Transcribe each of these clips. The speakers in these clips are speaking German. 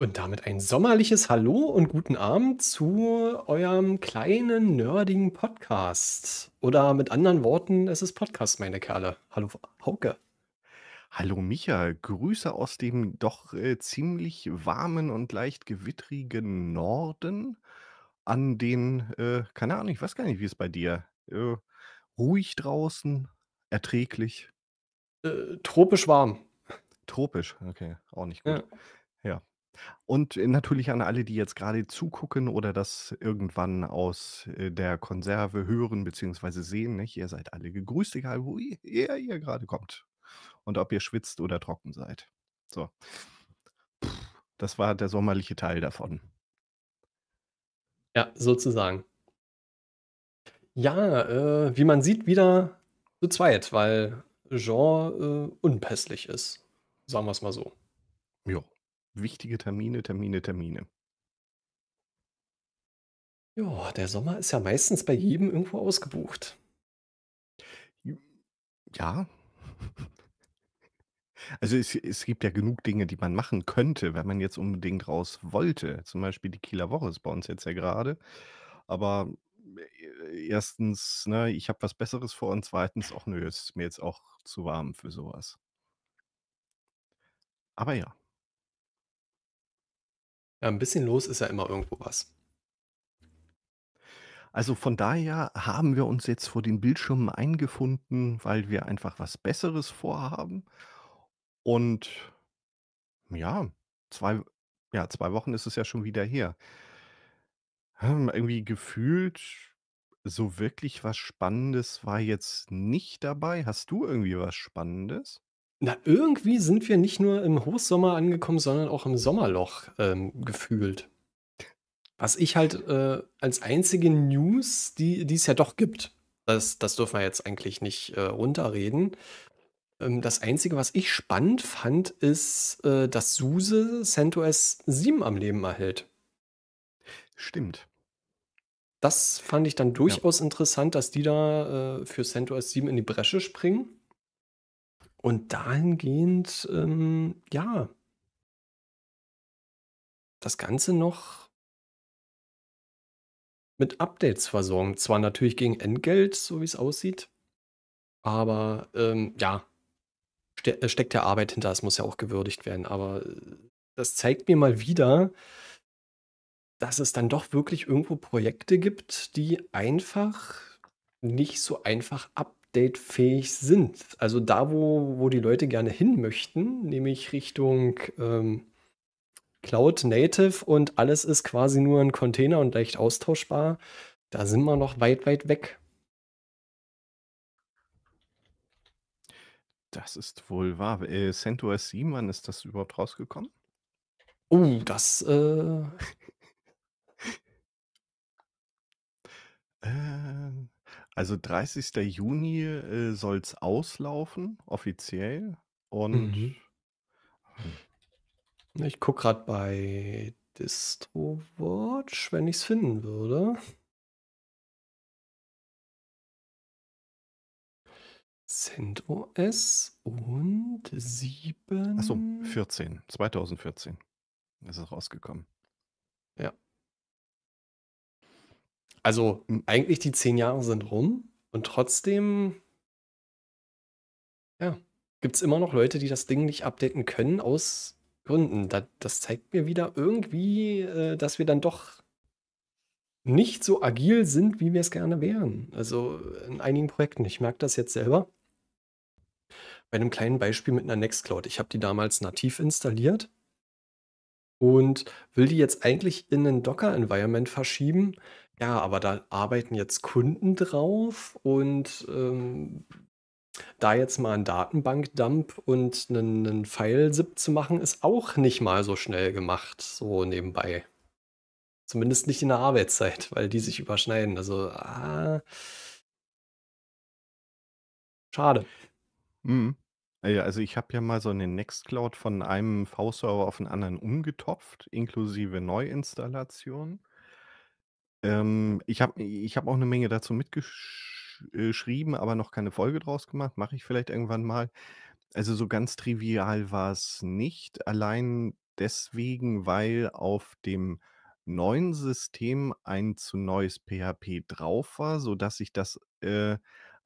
Und damit ein sommerliches Hallo und guten Abend zu eurem kleinen, nerdigen Podcast. Oder mit anderen Worten, es ist Podcast, meine Kerle. Hallo, Hauke. Hallo, Micha. Grüße aus dem doch äh, ziemlich warmen und leicht gewittrigen Norden an den, äh, keine Ahnung, ich weiß gar nicht, wie es bei dir. Äh, ruhig draußen, erträglich. Äh, tropisch warm. Tropisch, okay, auch nicht gut. Ja. Und äh, natürlich an alle, die jetzt gerade zugucken oder das irgendwann aus äh, der Konserve hören bzw. sehen. Nicht? Ihr seid alle gegrüßt, egal wo ihr, ihr, ihr gerade kommt. Und ob ihr schwitzt oder trocken seid. So. Puh, das war der sommerliche Teil davon. Ja, sozusagen. Ja, äh, wie man sieht, wieder zu zweit, weil Jean äh, unpässlich ist. Sagen wir es mal so. Jo wichtige Termine, Termine, Termine. Ja, der Sommer ist ja meistens bei jedem irgendwo ausgebucht. Ja. Also es, es gibt ja genug Dinge, die man machen könnte, wenn man jetzt unbedingt raus wollte. Zum Beispiel die Kieler Woche ist bei uns jetzt ja gerade. Aber äh, erstens, ne, ich habe was Besseres vor und zweitens, auch nö, es ist mir jetzt auch zu warm für sowas. Aber ja. Äh, ein bisschen los ist ja immer irgendwo was. Also von daher haben wir uns jetzt vor den Bildschirmen eingefunden, weil wir einfach was Besseres vorhaben. Und ja, zwei, ja, zwei Wochen ist es ja schon wieder her. Hm, irgendwie gefühlt, so wirklich was Spannendes war jetzt nicht dabei. Hast du irgendwie was Spannendes? Na, irgendwie sind wir nicht nur im Hochsommer angekommen, sondern auch im Sommerloch ähm, gefühlt. Was ich halt äh, als einzige News, die es ja doch gibt, das, das dürfen wir jetzt eigentlich nicht äh, runterreden. Ähm, das Einzige, was ich spannend fand, ist, äh, dass SUSE CentOS 7 am Leben erhält. Stimmt. Das fand ich dann durchaus ja. interessant, dass die da äh, für CentOS 7 in die Bresche springen. Und dahingehend, ähm, ja, das Ganze noch mit Updates versorgen. Zwar natürlich gegen Entgelt, so wie es aussieht, aber ähm, ja, ste äh, steckt ja Arbeit hinter, es muss ja auch gewürdigt werden. Aber äh, das zeigt mir mal wieder, dass es dann doch wirklich irgendwo Projekte gibt, die einfach nicht so einfach ab update-fähig sind. Also da, wo, wo die Leute gerne hin möchten, nämlich Richtung ähm, Cloud Native und alles ist quasi nur ein Container und leicht austauschbar, da sind wir noch weit, weit weg. Das ist wohl wahr. Äh, CentOS 7, wann ist das überhaupt rausgekommen? Oh, das. Äh... äh also 30. Juni äh, soll es auslaufen, offiziell. Und Mhm. Ähm, ich gucke gerade bei DistroWatch, wenn ich es finden würde. CentOS und 7. achso, 7. 14, 2014 ist es rausgekommen. Ja also eigentlich die zehn Jahre sind rum und trotzdem, ja, gibt es immer noch Leute, die das Ding nicht updaten können aus Gründen. Das, das zeigt mir wieder irgendwie, äh, dass wir dann doch nicht so agil sind, wie wir es gerne wären. Also in einigen Projekten. Ich merke das jetzt selber. Bei einem kleinen Beispiel mit einer Nextcloud. Ich habe die damals nativ installiert und will die jetzt eigentlich in ein Docker-Environment verschieben, ja, aber da arbeiten jetzt Kunden drauf und ähm, da jetzt mal einen Datenbankdump und einen, einen File-Zip zu machen, ist auch nicht mal so schnell gemacht, so nebenbei. Zumindest nicht in der Arbeitszeit, weil die sich überschneiden. Also, ah, schade. Mhm. Ja, also ich habe ja mal so eine Nextcloud von einem V-Server auf den anderen umgetopft, inklusive Neuinstallation. Ähm, ich habe ich hab auch eine Menge dazu mitgeschrieben, äh, aber noch keine Folge draus gemacht. Mache ich vielleicht irgendwann mal. Also so ganz trivial war es nicht. Allein deswegen, weil auf dem neuen System ein zu neues PHP drauf war, sodass ich das äh,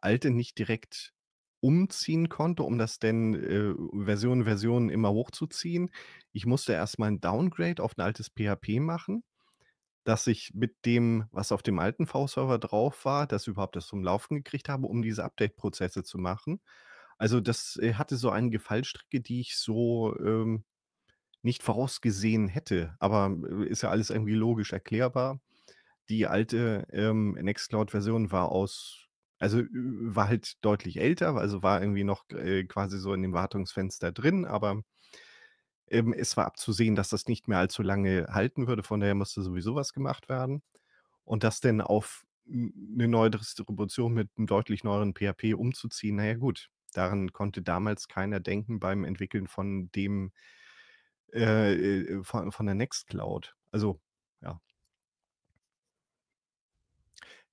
alte nicht direkt umziehen konnte, um das denn äh, Version Versionen immer hochzuziehen. Ich musste erstmal ein Downgrade auf ein altes PHP machen dass ich mit dem, was auf dem alten V-Server drauf war, das überhaupt das zum Laufen gekriegt habe, um diese Update-Prozesse zu machen. Also das äh, hatte so eine Gefallstricke, die ich so ähm, nicht vorausgesehen hätte. Aber äh, ist ja alles irgendwie logisch erklärbar. Die alte ähm, Nextcloud-Version war aus, also war halt deutlich älter, also war irgendwie noch äh, quasi so in dem Wartungsfenster drin, aber ähm, es war abzusehen, dass das nicht mehr allzu lange halten würde, von daher musste sowieso was gemacht werden. Und das denn auf eine neue Distribution mit einem deutlich neueren PHP umzuziehen, naja gut, daran konnte damals keiner denken beim Entwickeln von dem, äh, äh, von, von der Nextcloud. Also, ja.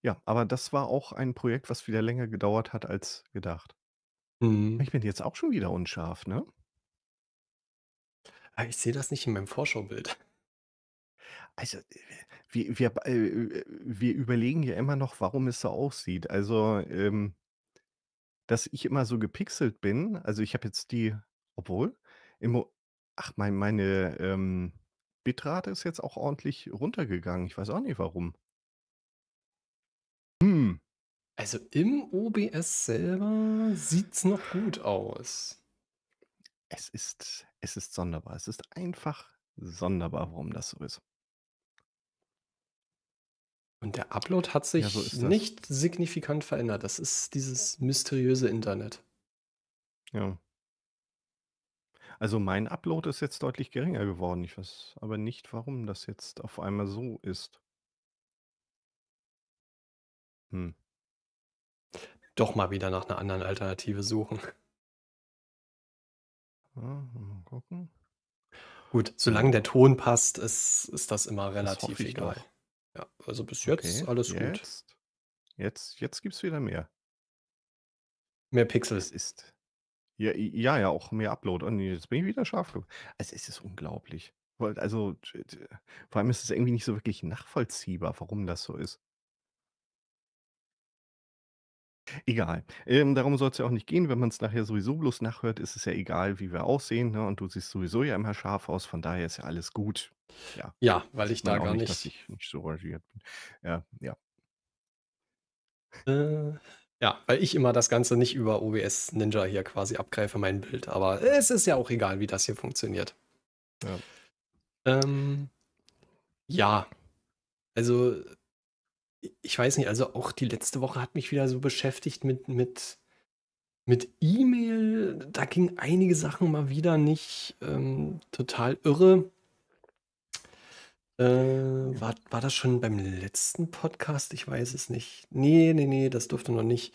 Ja, aber das war auch ein Projekt, was wieder länger gedauert hat als gedacht. Mhm. Ich bin jetzt auch schon wieder unscharf, ne? Aber ah, Ich sehe das nicht in meinem Vorschaubild. Also, äh, wir, wir, äh, äh, wir überlegen ja immer noch, warum es so aussieht. Also, ähm, dass ich immer so gepixelt bin. Also ich habe jetzt die, obwohl, im, ach, mein, meine ähm, Bitrate ist jetzt auch ordentlich runtergegangen. Ich weiß auch nicht warum. Hm, Also im OBS selber sieht es noch gut aus. Es ist, es ist sonderbar. Es ist einfach sonderbar, warum das so ist. Und der Upload hat sich ja, so nicht signifikant verändert. Das ist dieses mysteriöse Internet. Ja. Also mein Upload ist jetzt deutlich geringer geworden. Ich weiß aber nicht, warum das jetzt auf einmal so ist. Hm. Doch mal wieder nach einer anderen Alternative suchen. Ja, mal gucken. Gut, solange hm. der Ton passt, ist, ist das immer relativ das egal. Ja, also bis jetzt okay, alles jetzt, gut. Jetzt, jetzt gibt es wieder mehr. Mehr Pixel. Es ist. Ja, ja, ja, auch mehr Upload. Und oh, jetzt bin ich wieder scharf. Also es ist unglaublich. Also vor allem ist es irgendwie nicht so wirklich nachvollziehbar, warum das so ist. Egal. Ähm, darum soll es ja auch nicht gehen. Wenn man es nachher sowieso bloß nachhört, ist es ja egal, wie wir aussehen. Ne? Und du siehst sowieso ja immer scharf aus. Von daher ist ja alles gut. Ja, ja weil ich da gar nicht, nicht. Dass ich nicht so reagiert bin. Ja, ja. Äh, ja, weil ich immer das Ganze nicht über OBS Ninja hier quasi abgreife, mein Bild. Aber es ist ja auch egal, wie das hier funktioniert. Ja. Ähm, ja. Also ich weiß nicht, also auch die letzte Woche hat mich wieder so beschäftigt mit, mit, mit E-Mail. Da gingen einige Sachen mal wieder nicht ähm, total irre. Äh, war, war das schon beim letzten Podcast? Ich weiß es nicht. Nee, nee, nee, das durfte noch nicht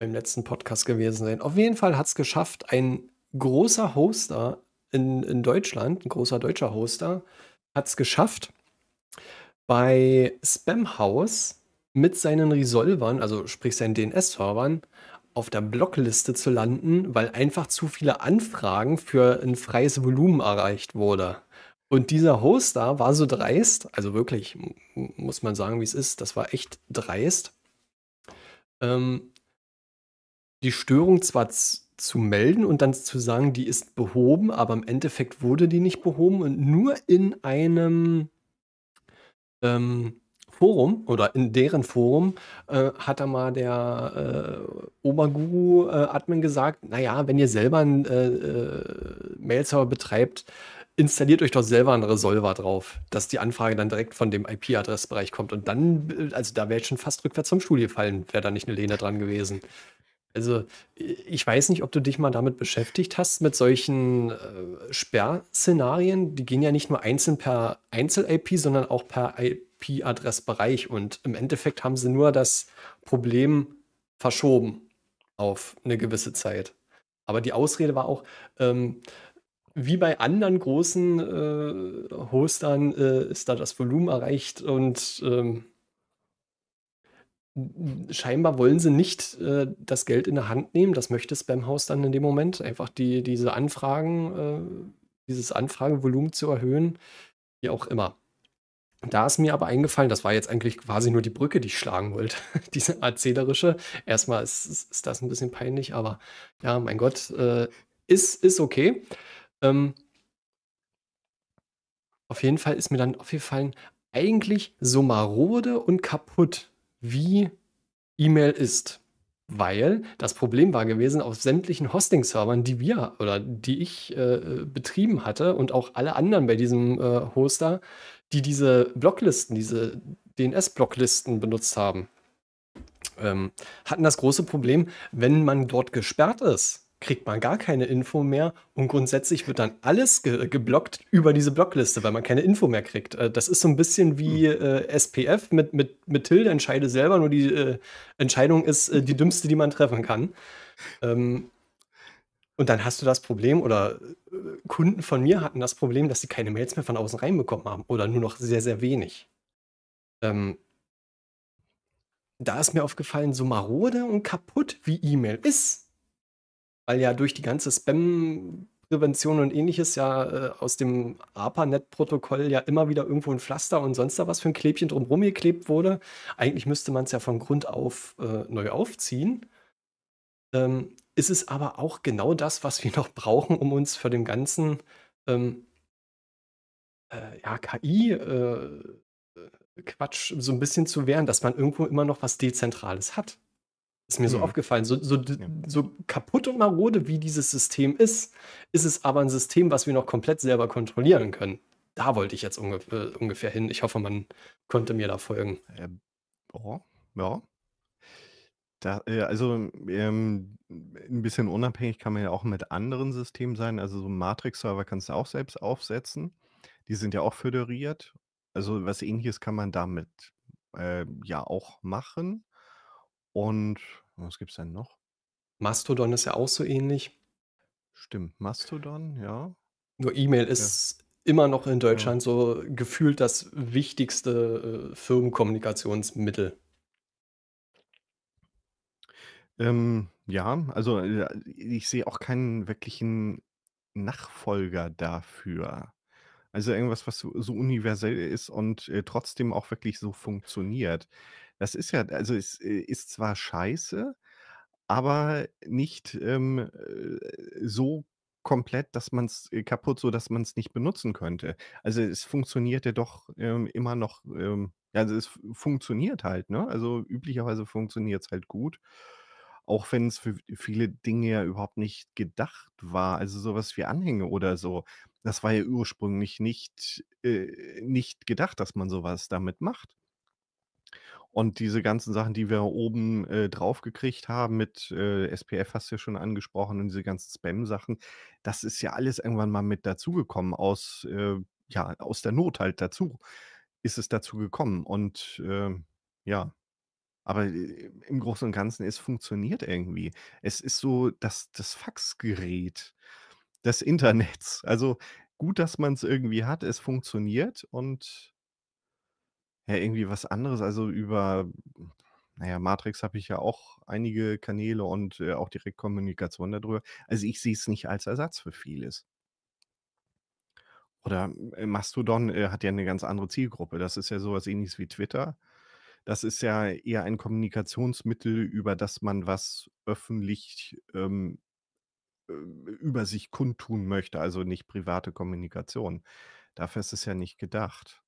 beim letzten Podcast gewesen sein. Auf jeden Fall hat es geschafft, ein großer Hoster in, in Deutschland, ein großer deutscher Hoster, hat es geschafft, bei Spamhaus mit seinen Resolvern, also sprich seinen DNS-Servern, auf der Blockliste zu landen, weil einfach zu viele Anfragen für ein freies Volumen erreicht wurde. Und dieser Hoster war so dreist, also wirklich, muss man sagen, wie es ist, das war echt dreist, ähm, die Störung zwar zu melden und dann zu sagen, die ist behoben, aber im Endeffekt wurde die nicht behoben und nur in einem ähm, Forum oder in deren Forum äh, hat da mal der äh, Oberguru-Admin äh, gesagt, naja, wenn ihr selber einen äh, äh, Mail-Server betreibt, installiert euch doch selber einen Resolver drauf, dass die Anfrage dann direkt von dem IP-Adressbereich kommt. Und dann, äh, also da wäre ich schon fast rückwärts zum Stuhl gefallen, wäre da nicht eine Lehne dran gewesen. Also ich weiß nicht, ob du dich mal damit beschäftigt hast, mit solchen äh, Sperrszenarien. Die gehen ja nicht nur einzeln per Einzel-IP, sondern auch per IP-Adressbereich. Und im Endeffekt haben sie nur das Problem verschoben auf eine gewisse Zeit. Aber die Ausrede war auch, ähm, wie bei anderen großen äh, Hostern äh, ist da das Volumen erreicht und ähm, scheinbar wollen sie nicht äh, das Geld in der Hand nehmen. Das möchte Spamhaus dann in dem Moment. Einfach die, diese Anfragen, äh, dieses Anfragevolumen zu erhöhen, wie auch immer. Da ist mir aber eingefallen, das war jetzt eigentlich quasi nur die Brücke, die ich schlagen wollte, diese erzählerische. Erstmal ist, ist, ist, das ein bisschen peinlich, aber ja, mein Gott, äh, ist, ist okay. Ähm, auf jeden Fall ist mir dann aufgefallen, eigentlich so marode und kaputt wie E-Mail ist. Weil das Problem war gewesen, auf sämtlichen Hosting-Servern, die wir oder die ich äh, betrieben hatte und auch alle anderen bei diesem äh, Hoster, die diese Blocklisten, diese DNS-Blocklisten benutzt haben, ähm, hatten das große Problem, wenn man dort gesperrt ist, kriegt man gar keine Info mehr und grundsätzlich wird dann alles ge geblockt über diese Blockliste, weil man keine Info mehr kriegt. Äh, das ist so ein bisschen wie hm. äh, SPF mit, mit, mit Tilde entscheide selber, nur die äh, Entscheidung ist äh, die dümmste, die man treffen kann. Ähm, und dann hast du das Problem, oder äh, Kunden von mir hatten das Problem, dass sie keine Mails mehr von außen reinbekommen haben oder nur noch sehr, sehr wenig. Ähm, da ist mir aufgefallen, so marode und kaputt wie E-Mail ist, weil ja durch die ganze Spam Prävention und ähnliches ja äh, aus dem ARPANET-Protokoll ja immer wieder irgendwo ein Pflaster und sonst da was für ein Klebchen drumherum geklebt wurde. Eigentlich müsste man es ja von Grund auf äh, neu aufziehen. Ähm, ist es aber auch genau das, was wir noch brauchen, um uns vor dem ganzen ähm, äh, ja, KI-Quatsch äh, äh, so ein bisschen zu wehren, dass man irgendwo immer noch was Dezentrales hat. Ist mir so mhm. aufgefallen. So, so, ja. so kaputt und marode, wie dieses System ist, ist es aber ein System, was wir noch komplett selber kontrollieren können. Da wollte ich jetzt ungefähr, ungefähr hin. Ich hoffe, man konnte mir da folgen. Äh, oh, ja. Da, äh, also ähm, ein bisschen unabhängig kann man ja auch mit anderen Systemen sein. Also so einen Matrix-Server kannst du auch selbst aufsetzen. Die sind ja auch föderiert. Also was ähnliches kann man damit äh, ja auch machen. Und was gibt es denn noch? Mastodon ist ja auch so ähnlich. Stimmt, Mastodon, ja. Nur E-Mail ist ja. immer noch in Deutschland ja. so gefühlt das wichtigste äh, Firmenkommunikationsmittel. Ähm, ja, also ich sehe auch keinen wirklichen Nachfolger dafür. Also irgendwas, was so universell ist und äh, trotzdem auch wirklich so funktioniert. Das ist ja, also es äh, ist zwar scheiße, aber nicht ähm, äh, so komplett, dass man es äh, kaputt, so dass man es nicht benutzen könnte. Also es funktioniert ja doch ähm, immer noch, ähm, also es funktioniert halt, ne? Also üblicherweise funktioniert es halt gut. Auch wenn es für viele Dinge ja überhaupt nicht gedacht war. Also sowas wie Anhänge oder so. Das war ja ursprünglich nicht, äh, nicht gedacht, dass man sowas damit macht. Und diese ganzen Sachen, die wir oben äh, drauf gekriegt haben mit äh, SPF, hast du ja schon angesprochen, und diese ganzen Spam-Sachen, das ist ja alles irgendwann mal mit dazugekommen, aus, äh, ja, aus der Not halt dazu ist es dazu gekommen. Und äh, ja, aber äh, im Großen und Ganzen, es funktioniert irgendwie. Es ist so das, das Faxgerät des Internets. Also gut, dass man es irgendwie hat, es funktioniert und ja, irgendwie was anderes. Also über, na Matrix habe ich ja auch einige Kanäle und, äh, auch direkt Kommunikation da Also, ich sehe es nicht als Ersatz für vieles. Oder, äh, Mastodon, äh, hat ja eine ganz andere Zielgruppe. Das ist ja sowas Ähnliches wie Twitter. Das ist ja eher ein Kommunikationsmittel, über das man was öffentlich, ähm, äh, über sich kundtun möchte, also nicht private Kommunikation. Dafür ist es ja nicht gedacht.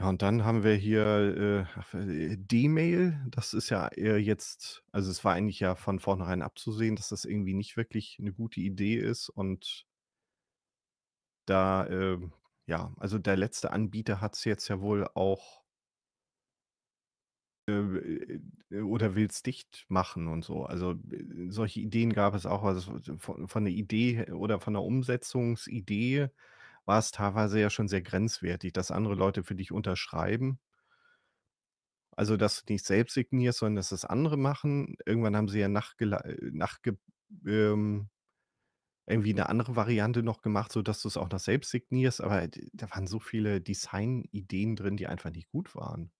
Ja, und dann haben wir hier äh, äh, D-Mail. Das ist ja eher jetzt, also es war eigentlich ja von vornherein abzusehen, dass das irgendwie nicht wirklich eine gute Idee ist. Und da, äh, ja, also der letzte Anbieter hat es jetzt ja wohl auch äh, äh, oder will es dicht machen und so. Also solche Ideen gab es auch. Also von, von der Idee oder von der Umsetzungsidee war es teilweise ja schon sehr grenzwertig, dass andere Leute für dich unterschreiben. Also, dass du nicht selbst signierst, sondern dass das andere machen. Irgendwann haben sie ja nachge, äh, nachge ähm, irgendwie eine andere Variante noch gemacht, sodass du es auch noch selbst signierst. Aber da waren so viele Design-Ideen drin, die einfach nicht gut waren.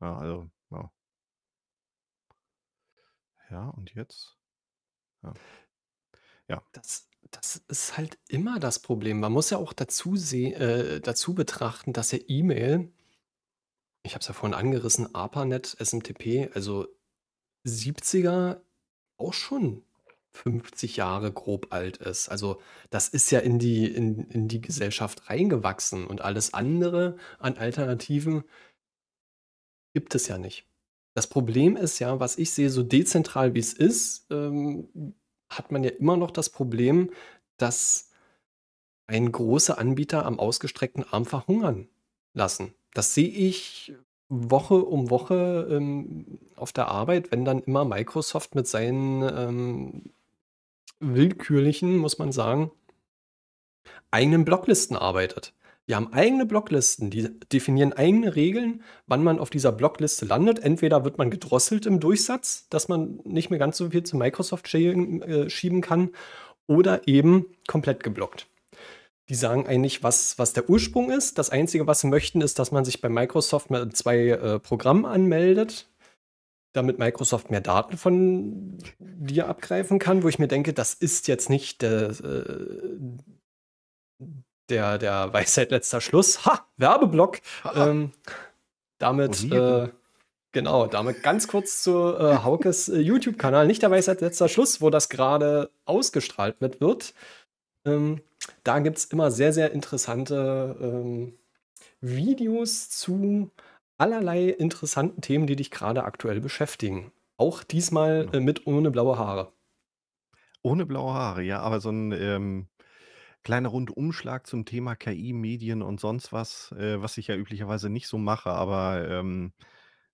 Ja, also, ja. Ja, und jetzt? Ja. ja. Das, das ist halt immer das Problem. Man muss ja auch dazu, seh äh, dazu betrachten, dass der E-Mail, ich habe es ja vorhin angerissen, ARPANET, SMTP, also 70er auch schon 50 Jahre grob alt ist. Also das ist ja in die, in, in die Gesellschaft reingewachsen und alles andere an Alternativen gibt es ja nicht. Das Problem ist ja, was ich sehe, so dezentral wie es ist, ähm, hat man ja immer noch das Problem, dass ein großer Anbieter am ausgestreckten Arm verhungern lassen. Das sehe ich Woche um Woche ähm, auf der Arbeit, wenn dann immer Microsoft mit seinen ähm, willkürlichen, muss man sagen, eigenen Blocklisten arbeitet. Wir haben eigene Blocklisten, die definieren eigene Regeln, wann man auf dieser Blockliste landet. Entweder wird man gedrosselt im Durchsatz, dass man nicht mehr ganz so viel zu Microsoft äh, schieben kann, oder eben komplett geblockt. Die sagen eigentlich, was, was der Ursprung ist. Das Einzige, was sie möchten, ist, dass man sich bei Microsoft mit zwei äh, Programmen anmeldet, damit Microsoft mehr Daten von dir abgreifen kann, wo ich mir denke, das ist jetzt nicht der, äh, der, der Weisheit letzter Schluss. Ha, Werbeblock. Ähm, damit, oh, äh, genau, damit ganz kurz zu äh, Haukes äh, YouTube-Kanal. Nicht der Weisheit letzter Schluss, wo das gerade ausgestrahlt mit wird. Ähm, da gibt es immer sehr, sehr interessante ähm, Videos zu allerlei interessanten Themen, die dich gerade aktuell beschäftigen. Auch diesmal genau. äh, mit ohne blaue Haare. Ohne blaue Haare, ja, aber so ein ähm, kleiner Rundumschlag zum Thema KI, Medien und sonst was, äh, was ich ja üblicherweise nicht so mache, aber ähm,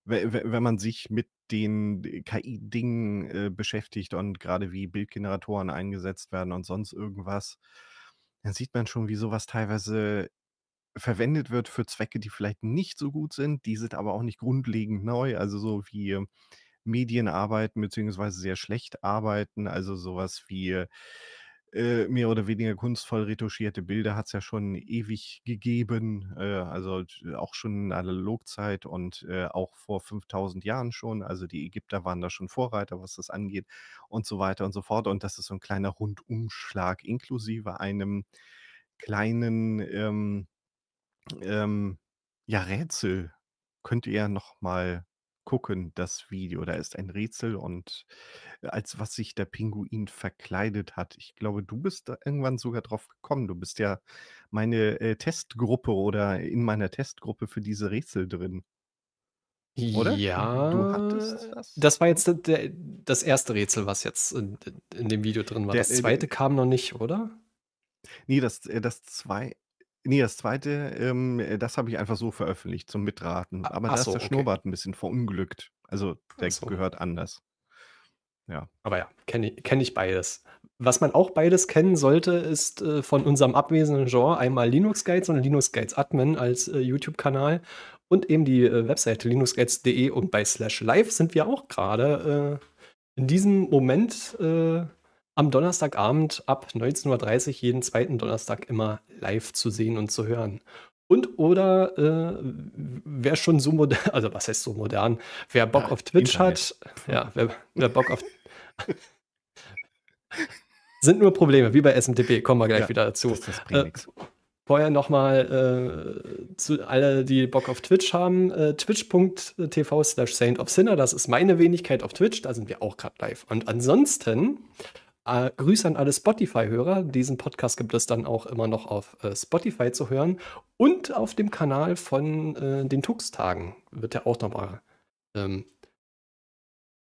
wenn man sich mit den KI-Dingen äh, beschäftigt und gerade wie Bildgeneratoren eingesetzt werden und sonst irgendwas, dann sieht man schon, wie sowas teilweise verwendet wird für Zwecke, die vielleicht nicht so gut sind, die sind aber auch nicht grundlegend neu, also so wie Medienarbeiten beziehungsweise sehr schlecht arbeiten, also sowas wie äh, mehr oder weniger kunstvoll retuschierte Bilder hat es ja schon ewig gegeben, äh, also äh, auch schon in der Analogzeit und äh, auch vor 5000 Jahren schon. Also die Ägypter waren da schon Vorreiter, was das angeht und so weiter und so fort. Und das ist so ein kleiner Rundumschlag inklusive einem kleinen ähm, ähm, ja, Rätsel. Könnt ihr ja noch gucken, das Video. Da ist ein Rätsel und äh, als was sich der Pinguin verkleidet hat. Ich glaube, du bist da irgendwann sogar drauf gekommen. Du bist ja meine äh, Testgruppe oder in meiner Testgruppe für diese Rätsel drin. Oder? Ja. Du hattest das? Das war jetzt der, das erste Rätsel, was jetzt in, in dem Video drin war. Der, das äh, zweite äh, kam noch nicht, oder? Nee, das, äh, das zwei, Nee, das zweite, ähm, äh, das habe ich einfach so veröffentlicht zum Mitraten. Aber ach da ist der okay. Schnurrbart ein bisschen verunglückt. Also, der so. gehört anders. Ja. Aber ja, kenne i kenne ich beides. Was man auch beides kennen sollte, ist, äh, von unserem abwesenden Genre einmal Linux Guides und Linux Guides Admin als, äh, YouTube-Kanal und eben die, äh, Webseite linuxguides.de und bei slash /live sind wir auch gerade äh, in diesem Moment, äh am Donnerstagabend ab 19.30 Uhr jeden zweiten Donnerstag immer live zu sehen und zu hören. Und oder äh, wer schon so modern, also was heißt so modern, wer Bock ja, auf Twitch hat, ja, wer, wer Bock auf sind nur Probleme, wie bei SMTP, kommen wir gleich ja, wieder dazu. Das, das äh, vorher nochmal äh, zu alle, die Bock auf Twitch haben, äh, twitch.tv slash Saint of Sinner, das ist meine Wenigkeit auf Twitch, da sind wir auch gerade live. Und ansonsten äh, Grüße an alle Spotify-Hörer. Diesen Podcast gibt es dann auch immer noch auf äh, Spotify zu hören. Und auf dem Kanal von äh, den Tux-Tagen wird er auch nochmal ähm,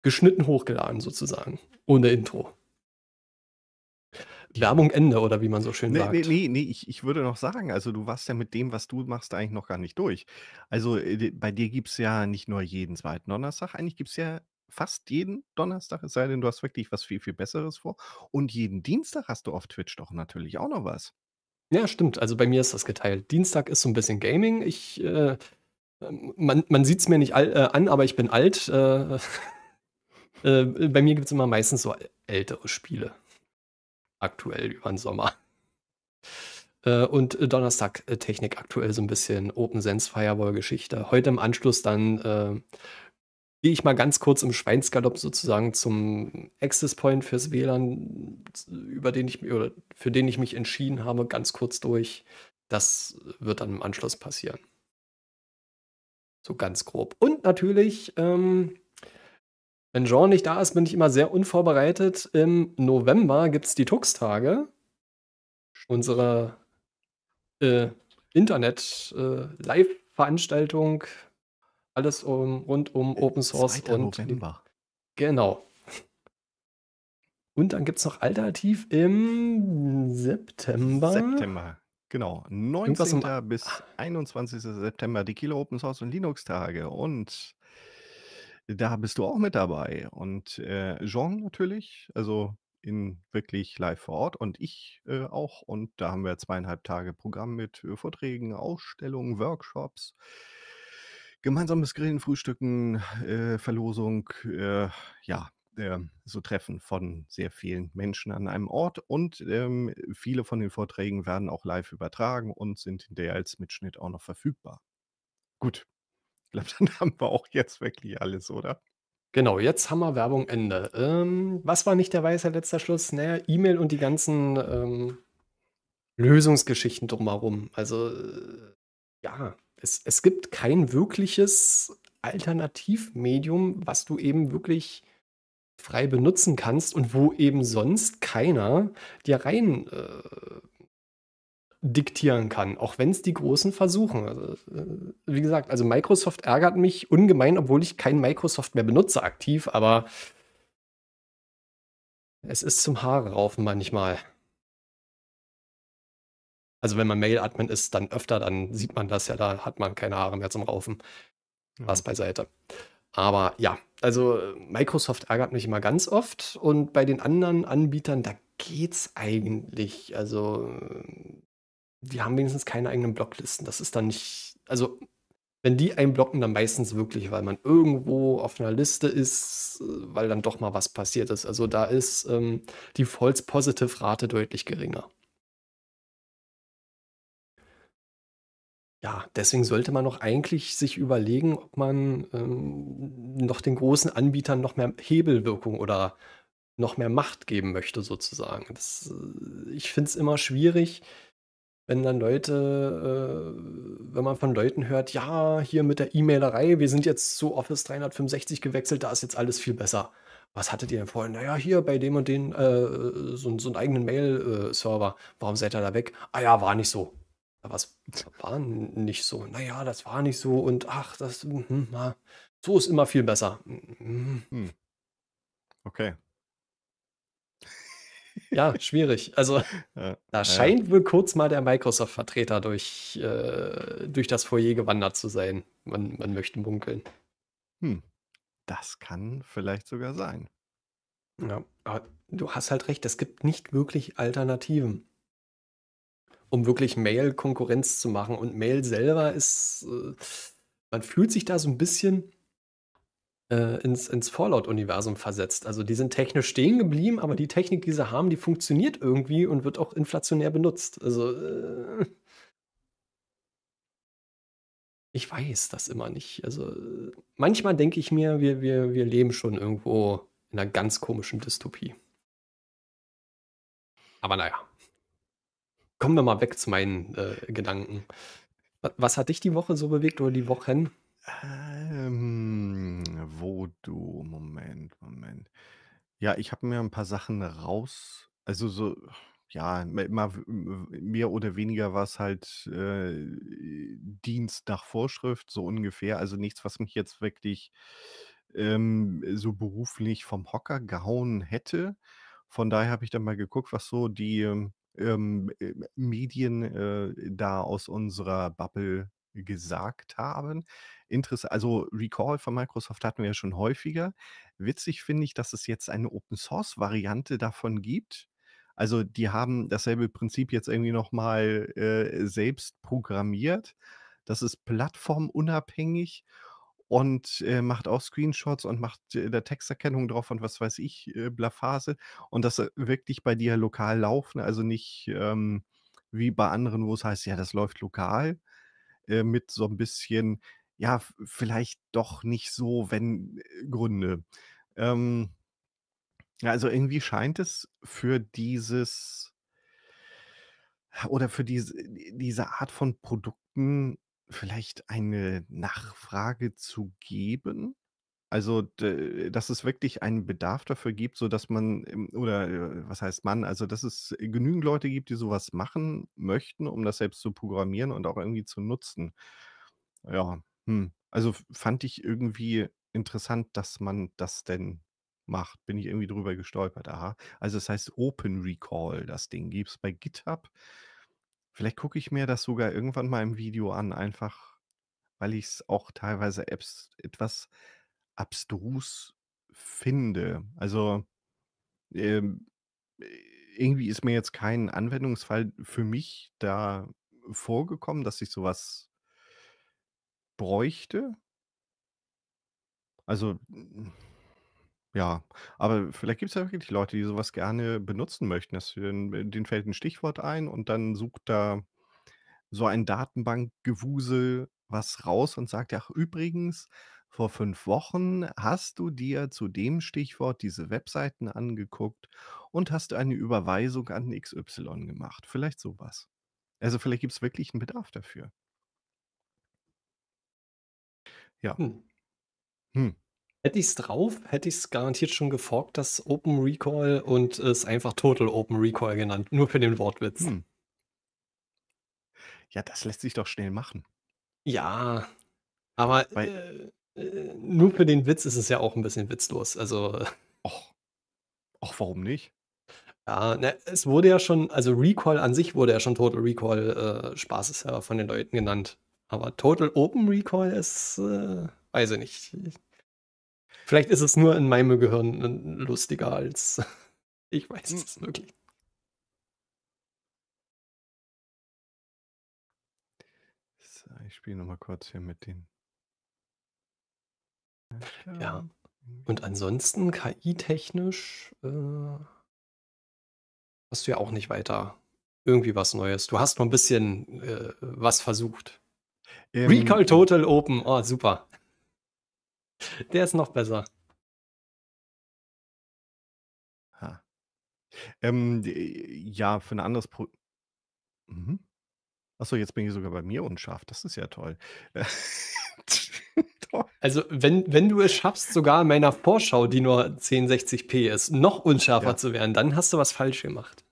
geschnitten hochgeladen, sozusagen. Ohne Intro. Werbung Ende, oder wie man so schön nee, sagt. Nee, nee, nee, ich, ich würde noch sagen, also du warst ja mit dem, was du machst, eigentlich noch gar nicht durch. Also äh, bei dir gibt es ja nicht nur jeden zweiten Donnerstag, eigentlich gibt es ja fast jeden Donnerstag, es sei denn, du hast wirklich was viel, viel Besseres vor. Und jeden Dienstag hast du auf Twitch doch natürlich auch noch was. Ja, stimmt. Also bei mir ist das geteilt. Dienstag ist so ein bisschen Gaming. Ich, äh, ähm, man, man sieht es mir nicht all, äh, an, aber ich bin alt. Äh, äh bei mir gibt es immer meistens so ältere Spiele. Aktuell über den Sommer. Äh, und Donnerstag äh, Technik aktuell so ein bisschen Open Sense Firewall Geschichte. Heute im Anschluss dann gehe ich mal ganz kurz im Schweinsgalopp sozusagen zum Access Point fürs WLAN, über den ich oder für den ich mich entschieden habe, ganz kurz durch. Das wird dann im Anschluss passieren. So ganz grob. Und natürlich, ähm, wenn Jean nicht da ist, bin ich immer sehr unvorbereitet. Im November gibt es die Tux-Tage. Unsere äh, Internet-Live-Veranstaltung äh, alles um, rund um äh, Open Source und November. Genau. Und dann gibt es noch alternativ im September. September, genau. 19. Um bis 21. September die Kilo Open Source und Linux Tage. Und da bist du auch mit dabei. Und äh, Jean natürlich, also in wirklich live vor Ort und ich äh, auch. Und da haben wir zweieinhalb Tage Programm mit äh, Vorträgen, Ausstellungen, Workshops gemeinsames Grillen, Frühstücken, äh, Verlosung, äh, ja, äh, so Treffen von sehr vielen Menschen an einem Ort. Und ähm, viele von den Vorträgen werden auch live übertragen und sind hinterher als Mitschnitt auch noch verfügbar. Gut, ich glaube, dann haben wir auch jetzt wirklich alles, oder? Genau, jetzt haben wir Werbung Ende. Ähm, was war nicht der weiße letzter Schluss? Naja, E-Mail und die ganzen ähm, Lösungsgeschichten drumherum. Also, äh, ja es, es gibt kein wirkliches Alternativmedium, was du eben wirklich frei benutzen kannst und wo eben sonst keiner dir rein äh, diktieren kann, auch wenn es die Großen versuchen. Also, äh, wie gesagt, also Microsoft ärgert mich ungemein, obwohl ich kein Microsoft mehr benutze aktiv, aber es ist zum Haare raufen manchmal. Also wenn man Mail-Admin ist, dann öfter, dann sieht man das ja, da hat man keine Haare mehr zum Raufen. Was ja. Mhm. beiseite. Aber ja, also Microsoft ärgert mich immer ganz oft und bei den anderen Anbietern, da geht's eigentlich. Also die haben wenigstens keine eigenen Blocklisten. Das ist dann nicht, also wenn die einblocken, dann meistens wirklich, weil man irgendwo auf einer Liste ist, weil dann doch mal was passiert ist. Also da ist ähm, die False-Positive-Rate deutlich geringer. Ja, deswegen sollte man doch eigentlich sich überlegen, ob man ähm, noch den großen Anbietern noch mehr Hebelwirkung oder noch mehr Macht geben möchte, sozusagen. Das, äh, ich finde es immer schwierig, wenn dann Leute, äh, wenn man von Leuten hört, ja, hier mit der E-Mailerei, wir sind jetzt zu Office 365 gewechselt, da ist jetzt alles viel besser. Was hattet ihr denn vorhin? Naja, hier bei dem und den äh, so, so einen eigenen Mail-Server. Äh, Warum seid ihr da weg? Ah ja, war nicht so aber es war nicht so. Naja, das war nicht so und ach, das mhm, so ist immer viel besser. Mhm. Hm. Okay. Ja, schwierig. Also ja, da scheint wohl kurz mal der Microsoft-Vertreter durch, äh, durch das Foyer gewandert zu sein. Man, man möchte munkeln. Hm. Das kann vielleicht sogar sein. Ja, aber du hast halt recht, es gibt nicht wirklich Alternativen um wirklich Mail Konkurrenz zu machen. Und Mail selber ist, äh, man fühlt sich da so ein bisschen äh, ins, ins Fallout-Universum versetzt. Also die sind technisch stehen geblieben, aber die Technik, die sie haben, die funktioniert irgendwie und wird auch inflationär benutzt. Also äh, ich weiß das immer nicht. Also manchmal denke ich mir, wir, wir, wir leben schon irgendwo in einer ganz komischen Dystopie. Aber naja kommen wir mal weg zu meinen äh, Gedanken. Was hat dich die Woche so bewegt oder die Wochen? Ähm, wo du, Moment, Moment. Ja, ich habe mir ein paar Sachen raus, also so, ja, immer mehr oder weniger war es halt äh, Dienst nach Vorschrift, so ungefähr. Also nichts, was mich jetzt wirklich ähm, so beruflich vom Hocker gehauen hätte. Von daher habe ich dann mal geguckt, was so die, ähm, ähm, äh, Medien äh, da aus unserer Bubble gesagt haben. Interessant, also Recall von Microsoft hatten wir ja schon häufiger. Witzig finde ich, dass es jetzt eine Open Source Variante davon gibt. Also die haben dasselbe Prinzip jetzt irgendwie nochmal äh, selbst programmiert. Das ist plattformunabhängig und äh, macht auch Screenshots und macht äh, der Texterkennung drauf und was weiß ich, äh, Blafase. Und das äh, wirklich bei dir lokal laufen, also nicht ähm, wie bei anderen, wo es heißt, ja, das läuft lokal, äh, mit so ein bisschen, ja, vielleicht doch nicht so, wenn äh, Gründe. Ähm, also irgendwie scheint es für dieses oder für diese, äh, diese Art von Produkten vielleicht eine Nachfrage zu geben? Also, dass es wirklich einen Bedarf dafür gibt, sodass man, oder äh, was heißt man, also dass es äh, genügend Leute gibt, die sowas machen möchten, um das selbst zu programmieren und auch irgendwie zu nutzen. Ja, hm. also fand ich irgendwie interessant, dass man das denn macht. Bin ich irgendwie drüber gestolpert. Aha. Also, das heißt Open Recall, das Ding gibt es bei GitHub. Vielleicht gucke ich mir das sogar irgendwann mal im Video an, einfach weil ich es auch teilweise Apps etwas abstrus finde. Also ähm, irgendwie ist mir jetzt kein Anwendungsfall für mich da vorgekommen, dass ich sowas bräuchte. Also ja, aber vielleicht gibt es ja wirklich Leute, die sowas gerne benutzen möchten. Dass wir, äh, denen fällt ein Stichwort ein und dann sucht da so ein Datenbankgewusel was raus und sagt, ach übrigens, vor fünf Wochen hast du dir zu dem Stichwort diese Webseiten angeguckt und hast du eine Überweisung an XY gemacht. Vielleicht sowas. Also vielleicht gibt es wirklich einen Bedarf dafür. Ja. Hm. Hm. Hätte ich es drauf, hätte ich es garantiert schon geforkt, das Open Recall und es einfach Total Open Recall genannt, nur für den Wortwitz. Hm. Ja, das lässt sich doch schnell machen. Ja, aber Weil, äh, äh nur für den Witz ist es ja auch ein bisschen witzlos. Also. Och. Och, warum nicht? Ja, ne, es wurde ja schon, also Recall an sich wurde ja schon Total Recall äh, spaßeshalber von den Leuten genannt. Aber Total Open Recall ist, äh, weiß ich nicht. Vielleicht ist es nur in meinem Gehirn äh, lustiger als ich weiß hm. es hm. wirklich. ich spiele nochmal kurz hier mit den. Ja. ja. Und ansonsten KI-technisch äh, hast du ja auch nicht weiter irgendwie was Neues. Du hast noch ein bisschen äh, was versucht. Ähm, Recall Total Open, oh super. Der ist noch besser. Ha. Ähm, ja, für ein anderes Pro. Mhm. Achso, jetzt bin ich sogar bei mir unscharf. Das ist ja toll. also, wenn, wenn du es schaffst, sogar in meiner Vorschau, die nur 1060p ist, noch unscharfer ja. zu werden, dann hast du was falsch gemacht.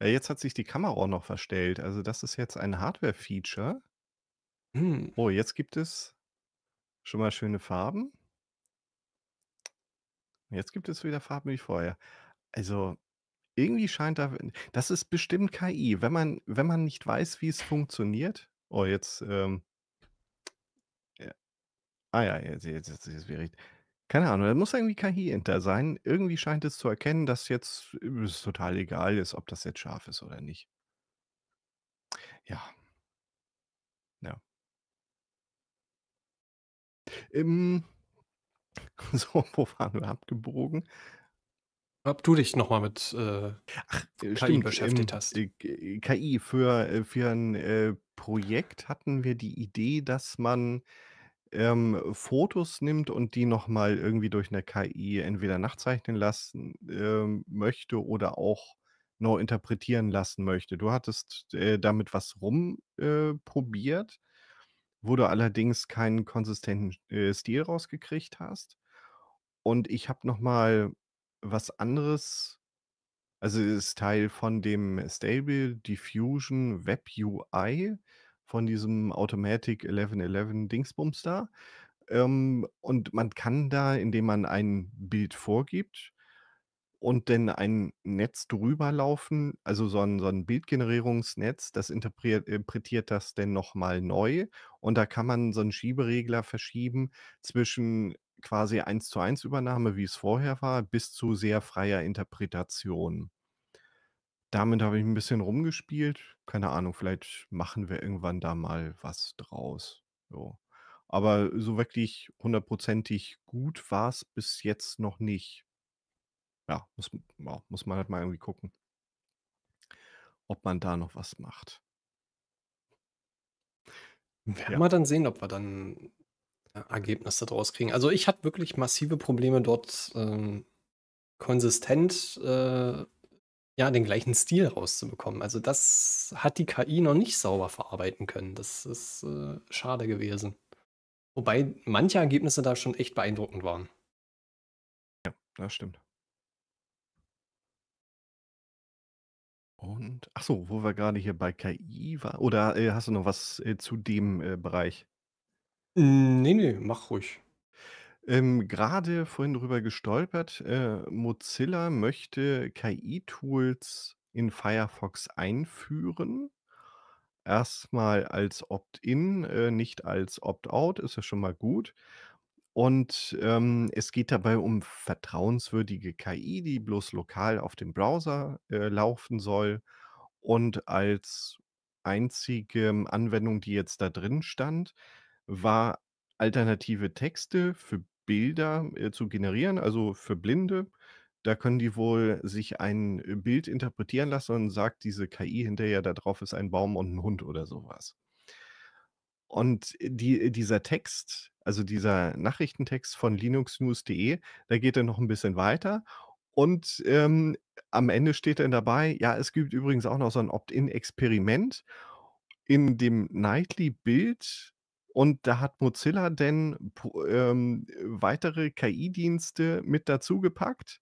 Ja, äh, jetzt hat sich die Kamera auch noch verstellt. Also, das ist jetzt ein Hardware-Feature. Hm. Oh, jetzt gibt es schon mal schöne Farben. Jetzt gibt es wieder Farben wie vorher. Also irgendwie scheint da, das ist bestimmt KI. Wenn man, wenn man nicht weiß, wie es funktioniert, oh, jetzt, ähm, ja. ah ja, jetzt, jetzt, jetzt, jetzt wäre keine Ahnung, da muss irgendwie KI hinter sein. Irgendwie scheint es zu erkennen, dass jetzt äh, es total egal ist, ob das jetzt scharf ist oder nicht. Ja. Ja. Im, ähm, So, wo waren wir abgebogen? Ob du dich nochmal mit äh, Ach, KI stimmt, beschäftigt hast. Äh, äh KI für, äh, für ein äh, Projekt hatten wir die Idee, dass man ähm, Fotos nimmt und die nochmal irgendwie durch eine KI entweder nachzeichnen lassen ähm, möchte oder auch neu interpretieren lassen möchte. Du hattest äh, damit was rumprobiert. Äh, wo du allerdings keinen konsistenten äh, Stil rausgekriegt hast. Und ich habe noch mal was anderes. Also es ist Teil von dem Stable Diffusion Web UI von diesem Automatic 1111 Dingsbums da. Ähm, und man kann da, indem man ein Bild vorgibt, und dann ein Netz drüber laufen, also so ein, so ein Bildgenerierungsnetz, das interpretiert, das dann nochmal neu und da kann man so einen Schieberegler verschieben zwischen quasi 1 zu 1 Übernahme, wie es vorher war, bis zu sehr freier Interpretation. Damit habe ich ein bisschen rumgespielt. Keine Ahnung, vielleicht machen wir irgendwann da mal was draus. So. Aber so wirklich hundertprozentig gut war es bis jetzt noch nicht ja, muss, muss man halt mal irgendwie gucken, ob man da noch was macht. Werden ja. wir dann sehen, ob wir dann äh, Ergebnisse draus kriegen. Also ich hatte wirklich massive Probleme dort ähm, konsistent äh, ja den gleichen Stil rauszubekommen. Also das hat die KI noch nicht sauber verarbeiten können. Das ist äh, schade gewesen. Wobei manche Ergebnisse da schon echt beeindruckend waren. Ja, das stimmt. Und ach so, wo wir gerade hier bei KI waren. Oder äh, hast du noch was äh, zu dem äh, Bereich? Hm, nee, nee, mach ruhig. Ähm, gerade vorhin drüber gestolpert, äh, Mozilla möchte KI-Tools in Firefox einführen. Erstmal als Opt-in, äh, nicht als Opt-out, ist ja schon mal gut. Und ähm, es geht dabei um vertrauenswürdige KI, die bloß lokal auf dem Browser äh, laufen soll. Und als einzige Anwendung, die jetzt da drin stand, war alternative Texte für Bilder äh, zu generieren, also für Blinde. Da können die wohl sich ein äh, Bild interpretieren lassen und sagt diese KI hinterher, da drauf ist ein Baum und ein Hund oder sowas. Und äh, die, äh, dieser Text, also dieser Nachrichtentext von linuxnews.de, da geht er noch ein bisschen weiter. Und ähm, am Ende steht dann dabei, ja, es gibt übrigens auch noch so ein Opt-in-Experiment in dem Nightly-Bild. Und da hat Mozilla denn ähm, weitere KI-Dienste mit dazugepackt,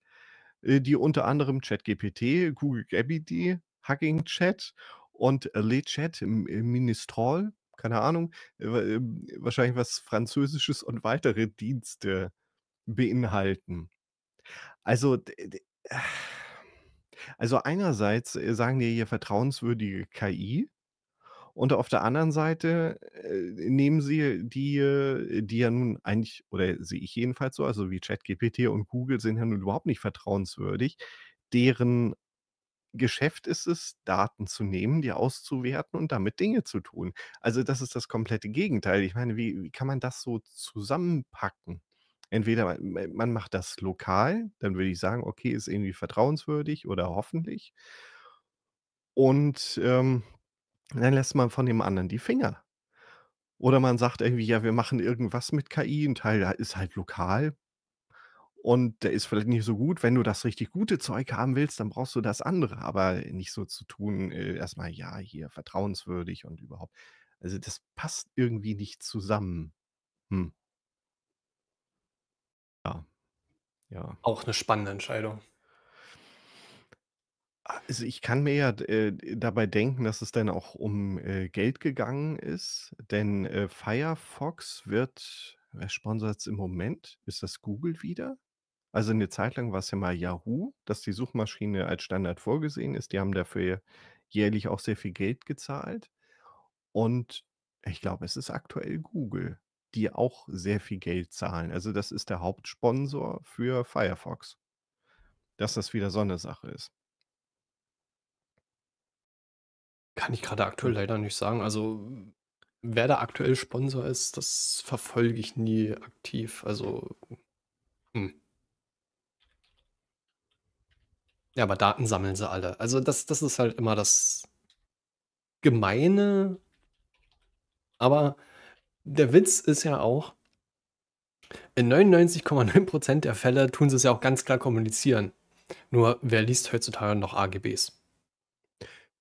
äh, die unter anderem ChatGPT, Google Gabby, Hugging Chat und LeChat Ministrol keine Ahnung, äh, ähm, wahrscheinlich was Französisches und weitere Dienste beinhalten. Also, also einerseits äh, sagen die hier vertrauenswürdige KI und auf der anderen Seite äh, nehmen sie die, die ja nun eigentlich, oder sehe ich jedenfalls so, also wie ChatGPT und Google sind ja nun überhaupt nicht vertrauenswürdig, deren Geschäft ist es, Daten zu nehmen, die auszuwerten und damit Dinge zu tun. Also das ist das komplette Gegenteil. Ich meine, wie, wie kann man das so zusammenpacken? Entweder man, macht das lokal, dann würde ich sagen, okay, ist irgendwie vertrauenswürdig oder hoffentlich. Und ähm, dann lässt man von dem anderen die Finger. Oder man sagt irgendwie, ja, wir machen irgendwas mit KI, ein Teil ist halt lokal, und der ist vielleicht nicht so gut. Wenn du das richtig gute Zeug haben willst, dann brauchst du das andere, aber nicht so zu tun, äh, erstmal, ja, hier vertrauenswürdig und überhaupt. Also das passt irgendwie nicht zusammen. Hm. Ja. ja. Auch eine spannende Entscheidung. Also ich kann mir ja äh, dabei denken, dass es dann auch um äh, Geld gegangen ist, denn äh, Firefox wird, wer sponsert es im Moment? Ist das Google wieder? Also eine Zeit lang war es ja mal Yahoo, dass die Suchmaschine als Standard vorgesehen ist. Die haben dafür jährlich auch sehr viel Geld gezahlt. Und ich glaube, es ist aktuell Google, die auch sehr viel Geld zahlen. Also das ist der Hauptsponsor für Firefox, dass das wieder so eine Sache ist. Kann ich gerade aktuell leider nicht sagen. Also, wer da aktuell Sponsor ist, das verfolge ich nie aktiv. Also, hm. Ja, aber Daten sammeln sie alle. Also das, das ist halt immer das Gemeine. Aber der Witz ist ja auch, in 99,9% der Fälle tun sie es ja auch ganz klar kommunizieren. Nur wer liest heutzutage noch AGBs?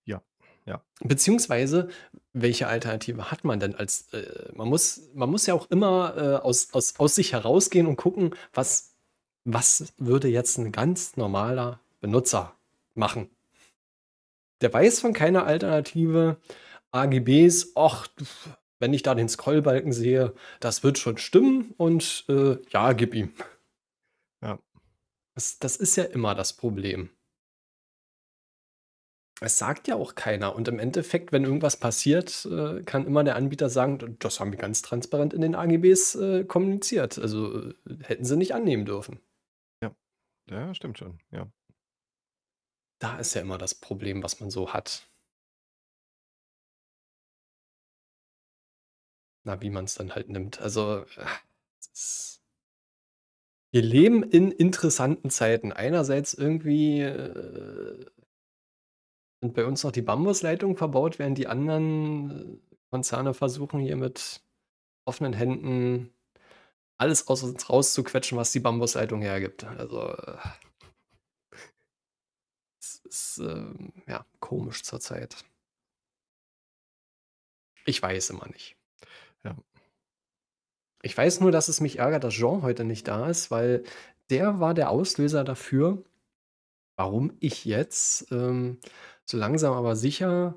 Ja, ja. Beziehungsweise, welche Alternative hat man denn als, äh, man, muss, man muss ja auch immer äh, aus, aus, aus sich herausgehen und gucken, was, was würde jetzt ein ganz normaler Benutzer machen. Der weiß von keiner Alternative. AGBs, ach, wenn ich da den Scrollbalken sehe, das wird schon stimmen und äh, ja, gib ihm. Ja. Das, das ist ja immer das Problem. Es sagt ja auch keiner. Und im Endeffekt, wenn irgendwas passiert, äh, kann immer der Anbieter sagen, das haben wir ganz transparent in den AGBs äh, kommuniziert. Also äh, hätten sie nicht annehmen dürfen. Ja, ja stimmt schon. Ja. Da ist ja immer das Problem, was man so hat. Na, wie man es dann halt nimmt. Also, äh, ist, wir leben in interessanten Zeiten. Einerseits irgendwie äh, sind bei uns noch die Bambusleitungen verbaut, während die anderen äh, Konzerne versuchen, hier mit offenen Händen alles aus uns rauszuquetschen, was die Bambusleitung hergibt. Also. Äh, ist äh, ja komisch zurzeit. Ich weiß immer nicht. Ja. Ich weiß nur, dass es mich ärgert, dass Jean heute nicht da ist, weil der war der Auslöser dafür, warum ich jetzt ähm, so langsam aber sicher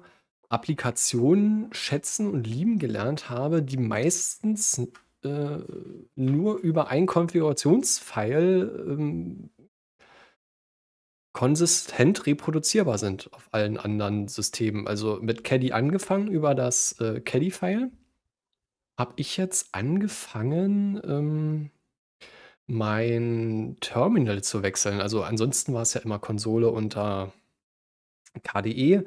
Applikationen schätzen und lieben gelernt habe, die meistens äh, nur über ein Konfigurationsfile ähm, konsistent reproduzierbar sind auf allen anderen Systemen. Also mit Caddy angefangen über das äh, Caddy-File habe ich jetzt angefangen, ähm, mein Terminal zu wechseln. Also ansonsten war es ja immer Konsole unter KDE.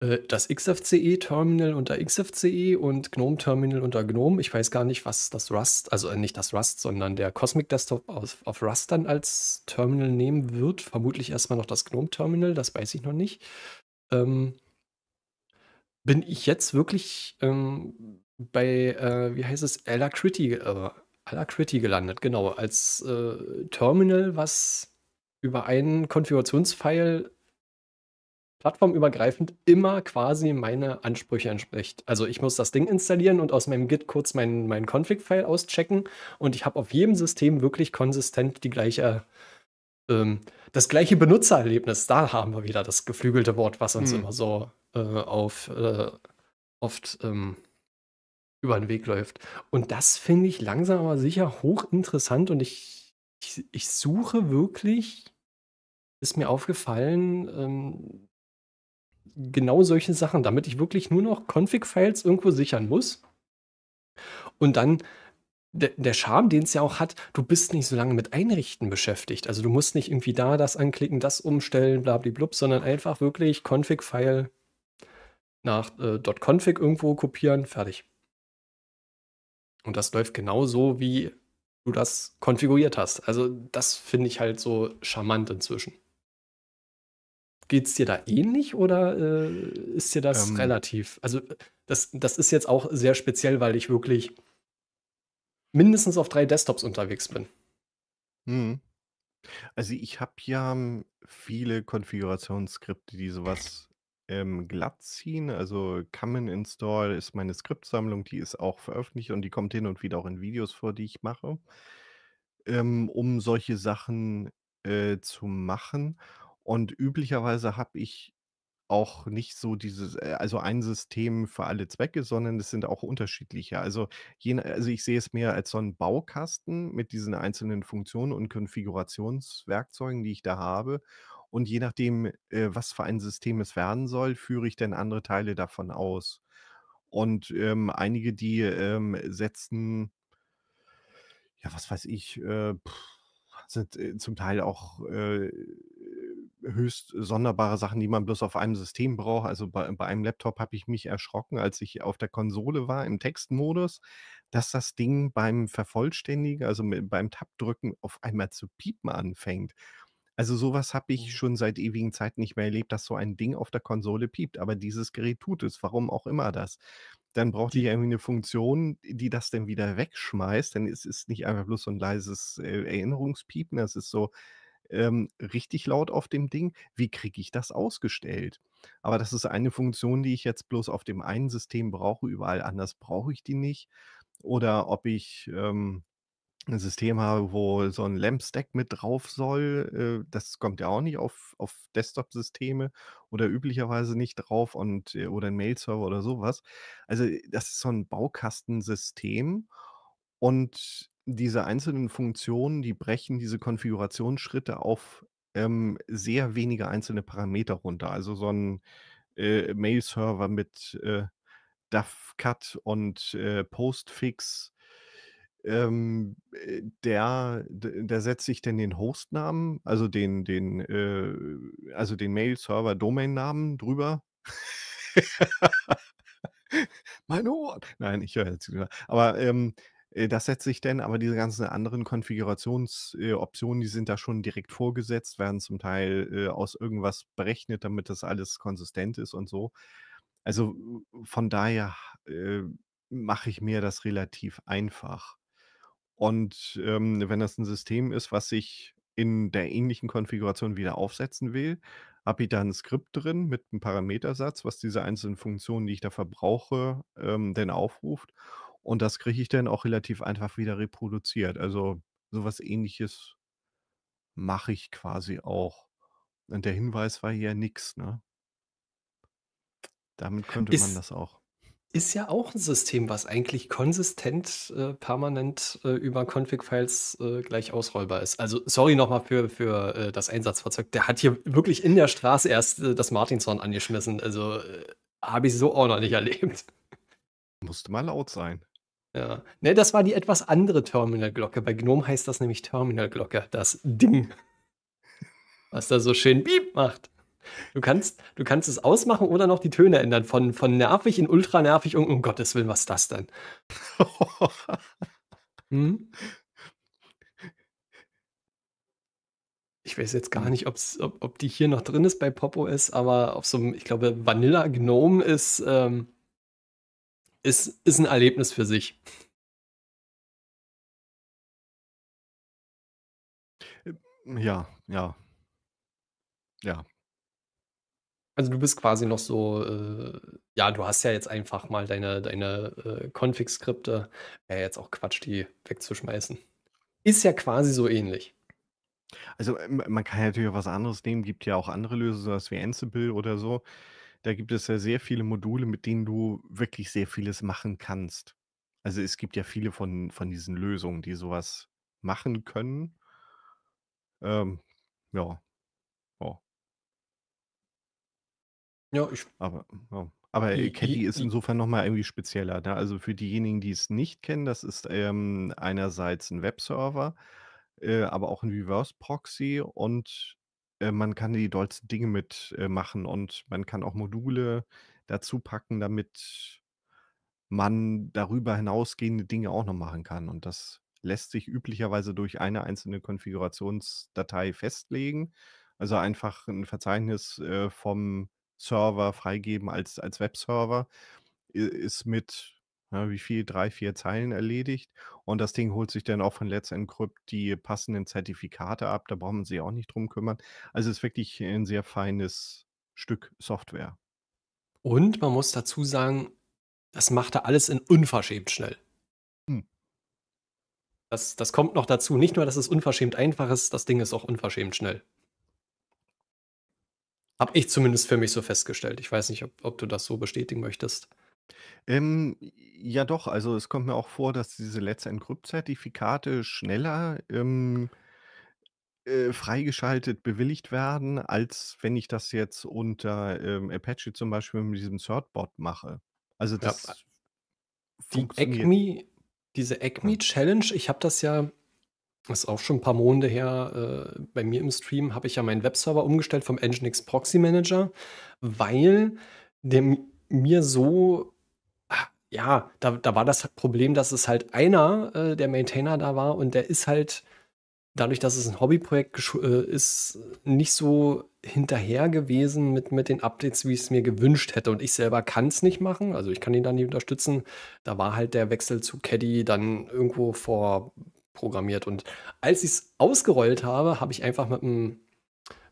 Äh, das XFCE-Terminal unter XFCE und GNOME-Terminal unter GNOME. Ich weiß gar nicht, was das Rust, also äh, nicht das Rust, sondern der Cosmic Desktop auf, auf Rust dann als Terminal nehmen wird. Vermutlich erstmal noch das GNOME-Terminal, das weiß ich noch nicht. Ähm, bin ich jetzt wirklich ähm, bei, äh, wie heißt es, Alacrity, äh, Alacrity gelandet, genau, als äh, Terminal, was über einen Konfigurationsfile plattformübergreifend immer quasi meine Ansprüche entspricht. Also ich muss das Ding installieren und aus meinem Git kurz meinen mein Config-File auschecken und ich habe auf jedem System wirklich konsistent die gleiche, ähm, das gleiche Benutzererlebnis. Da haben wir wieder das geflügelte Wort, was uns hm. immer so äh, auf äh, oft ähm, über den Weg läuft. Und das finde ich langsam aber sicher hochinteressant und ich, ich, ich suche wirklich, ist mir aufgefallen, ähm, genau solche Sachen, damit ich wirklich nur noch Config-Files irgendwo sichern muss. Und dann der, Charme, den es ja auch hat, du bist nicht so lange mit Einrichten beschäftigt. Also du musst nicht irgendwie da das anklicken, das umstellen, blablablub, sondern einfach wirklich Config-File nach äh, .config irgendwo kopieren, fertig. Und das läuft genau so, wie du das konfiguriert hast. Also das finde ich halt so charmant inzwischen. Geht es dir da ähnlich oder äh, ist dir das ähm, relativ? Also, das, das ist jetzt auch sehr speziell, weil ich wirklich mindestens auf drei Desktops unterwegs bin. Hm. Also, ich habe ja ähm, viele Konfigurationsskripte, die sowas ähm, glatt ziehen. Also, Common Install ist meine Skriptsammlung, die ist auch veröffentlicht und die kommt hin und wieder auch in Videos vor, die ich mache, ähm, um solche Sachen äh, zu machen. Und üblicherweise habe ich auch nicht so dieses, äh, also ein System für alle Zwecke, sondern es sind auch unterschiedliche. Also, je, also ich sehe es mehr als so einen Baukasten mit diesen einzelnen Funktionen und Konfigurationswerkzeugen, die ich da habe. Und je nachdem, äh, was für ein System es werden soll, führe ich dann andere Teile davon aus. Und ähm, einige, die ähm, setzen, ja, was weiß ich, äh, pff, sind äh, zum Teil auch äh, höchst sonderbare Sachen, die man bloß auf einem System braucht. Also bei, bei einem Laptop habe ich mich erschrocken, als ich auf der Konsole war im Textmodus, dass das Ding beim Vervollständigen, also mit, beim Tabdrücken, auf einmal zu piepen anfängt. Also sowas habe ich mhm. schon seit ewigen Zeiten nicht mehr erlebt, dass so ein Ding auf der Konsole piept. Aber dieses Gerät tut es, warum auch immer das. Dann braucht ich irgendwie eine Funktion, die das dann wieder wegschmeißt. Denn es ist nicht einfach bloß so ein leises äh, Erinnerungspiepen, das ist so ähm, richtig laut auf dem Ding. Wie kriege ich das ausgestellt? Aber das ist eine Funktion, die ich jetzt bloß auf dem einen System brauche, überall anders brauche ich die nicht. Oder ob ich ähm, ein System habe, wo so ein LAMP-Stack mit drauf soll. Äh, das kommt ja auch nicht auf, auf Desktop-Systeme oder üblicherweise nicht drauf und, äh, oder ein Mail-Server oder sowas. Also das ist so ein Baukastensystem. Und diese einzelnen Funktionen, die brechen diese Konfigurationsschritte auf ähm, sehr wenige einzelne Parameter runter. Also so ein äh, Mail-Server mit äh, DAF-Cut und äh, Postfix, ähm, äh, der, der setzt sich denn den Hostnamen, also den, den, äh, also den Mail-Server domain namen drüber. Meine Ohren. Nein, ich höre jetzt. Wieder. Aber ähm, äh, das setze ich denn, aber diese ganzen anderen Konfigurationsoptionen, äh, die sind da schon direkt vorgesetzt, werden zum Teil äh, aus irgendwas berechnet, damit das alles konsistent ist und so. Also von daher mache ich mir das relativ einfach. Und ähm, wenn das ein System ist, was ich in der ähnlichen Konfiguration wieder aufsetzen will, habe ich da ein Skript drin mit einem Parametersatz, was diese einzelnen Funktionen, die ich da verbrauche, ähm, denn aufruft. Und das kriege ich dann auch relativ einfach wieder reproduziert. Also sowas ähnliches mache ich quasi auch. Und der Hinweis war hier nichts, ne? Damit könnte ist, man das auch. Ist ja auch ein System, was eigentlich konsistent, äh, permanent äh, über Config-Files äh, gleich ausrollbar ist. Also sorry nochmal für, für äh, das Einsatzfahrzeug. Der hat hier wirklich in der Straße erst äh, das Martinshorn angeschmissen. Also äh, habe ich so auch noch nicht erlebt. Musste mal laut sein. Ja. Ne, das war die etwas andere Terminal-Glocke. Bei GNOME heißt das nämlich Terminal-Glocke, das Ding. Was da so schön Beep macht. Du kannst, du kannst es ausmachen oder noch die Töne ändern. Von, von nervig in ultra nervig und um Gottes Willen, was ist das denn? hm? Ich weiß jetzt gar hm. nicht, ob, ob die hier noch drin ist bei Popo ist, aber auf so einem, ich glaube, Vanilla Gnome ist. Ähm, ist, ist ein Erlebnis für sich. Äh, ja, ja. Ja. Also du bist quasi noch so, äh, ja, du hast ja jetzt einfach mal deine, deine äh, Config-Skripte. Wäre ja, jetzt auch Quatsch, die wegzuschmeißen. Ist ja quasi so ähnlich. Also ähm, man kann natürlich auch was anderes nehmen, gibt ja auch andere Lösungen, sowas wie Ansible oder so. Da gibt es ja sehr viele Module, mit denen du wirklich sehr vieles machen kannst. Also es gibt ja viele von, von diesen Lösungen, die sowas machen können. Ähm, ja. Oh. Ja, ich. Aber, ja. Aber die, äh, Caddy ist insofern nochmal irgendwie spezieller. Ne? Also für diejenigen, die es nicht kennen, das ist ähm, einerseits ein Webserver, äh, aber auch ein Reverse Proxy und äh, man kann die dollsten Dinge mitmachen äh, und man kann auch Module dazu packen, damit man darüber hinausgehende Dinge auch noch machen kann. Und das lässt sich üblicherweise durch eine einzelne Konfigurationsdatei festlegen. Also einfach ein Verzeichnis äh, vom Server freigeben als, als Webserver ist mit ja, ne, wie viel? Drei, vier Zeilen erledigt. Und das Ding holt sich dann auch von Let's Encrypt die passenden Zertifikate ab. Da braucht man sich auch nicht drum kümmern. Also es ist wirklich ein sehr feines Stück Software. Und man muss dazu sagen, das macht er alles in unverschämt schnell. Hm. Das, das kommt noch dazu. Nicht nur, dass es unverschämt einfach ist, das Ding ist auch unverschämt schnell. Habe ich zumindest für mich so festgestellt. Ich weiß nicht, ob, ob du das so bestätigen möchtest. Ähm, ja doch, also es kommt mir auch vor, dass diese Let's-Encrypt-Zertifikate schneller ähm, äh, freigeschaltet, bewilligt werden, als wenn ich das jetzt unter ähm, Apache zum Beispiel mit diesem Thirdbot mache. Also Ja, das die funktioniert. diese ecmi Challenge, ich habe das ja, das ist auch schon ein paar Monate her, äh, bei mir im Stream habe ich ja meinen Webserver umgestellt vom Nginx Proxy Manager, weil der mir so ja, da, da war das Problem, dass es halt einer, äh, der Maintainer da war und der ist halt dadurch, dass es ein Hobbyprojekt äh, ist, nicht so hinterher gewesen mit, mit den Updates, wie ich es mir gewünscht hätte. Und ich selber kann es nicht machen, also ich kann ihn da nicht unterstützen. Da war halt der Wechsel zu Caddy dann irgendwo vorprogrammiert. Und als ich es ausgerollt habe, habe ich einfach mit dem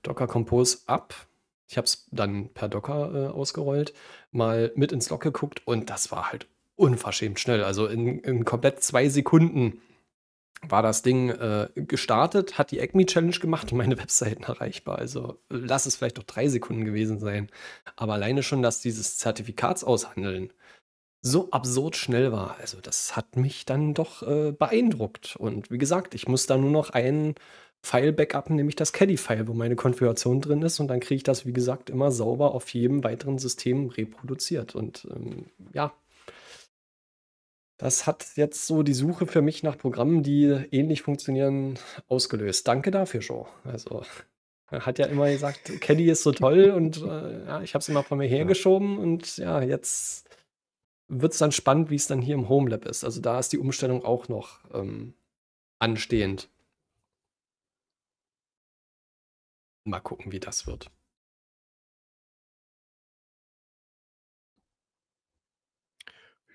Docker Compose ab ich habe es dann per Docker äh, ausgerollt, mal mit ins Log geguckt und das war halt unverschämt schnell. Also in, in komplett zwei Sekunden war das Ding äh, gestartet, hat die Acme Challenge gemacht und meine Webseiten erreichbar. Also lass es vielleicht doch drei Sekunden gewesen sein. Aber alleine schon, dass dieses Zertifikatsaushandeln so absurd schnell war, also das hat mich dann doch äh, beeindruckt. Und wie gesagt, ich muss da nur noch einen File-Backup, nämlich das Caddy-File, wo meine Konfiguration drin ist. Und dann kriege ich das, wie gesagt, immer sauber auf jedem weiteren System reproduziert. Und ähm, ja, das hat jetzt so die Suche für mich nach Programmen, die ähnlich funktionieren, ausgelöst. Danke dafür, Joe. Also, er hat ja immer gesagt, Caddy ist so toll und äh, ja, ich habe es immer von mir hergeschoben. Und ja, jetzt wird es dann spannend, wie es dann hier im Homelab ist. Also, da ist die Umstellung auch noch ähm, anstehend. Mal gucken, wie das wird.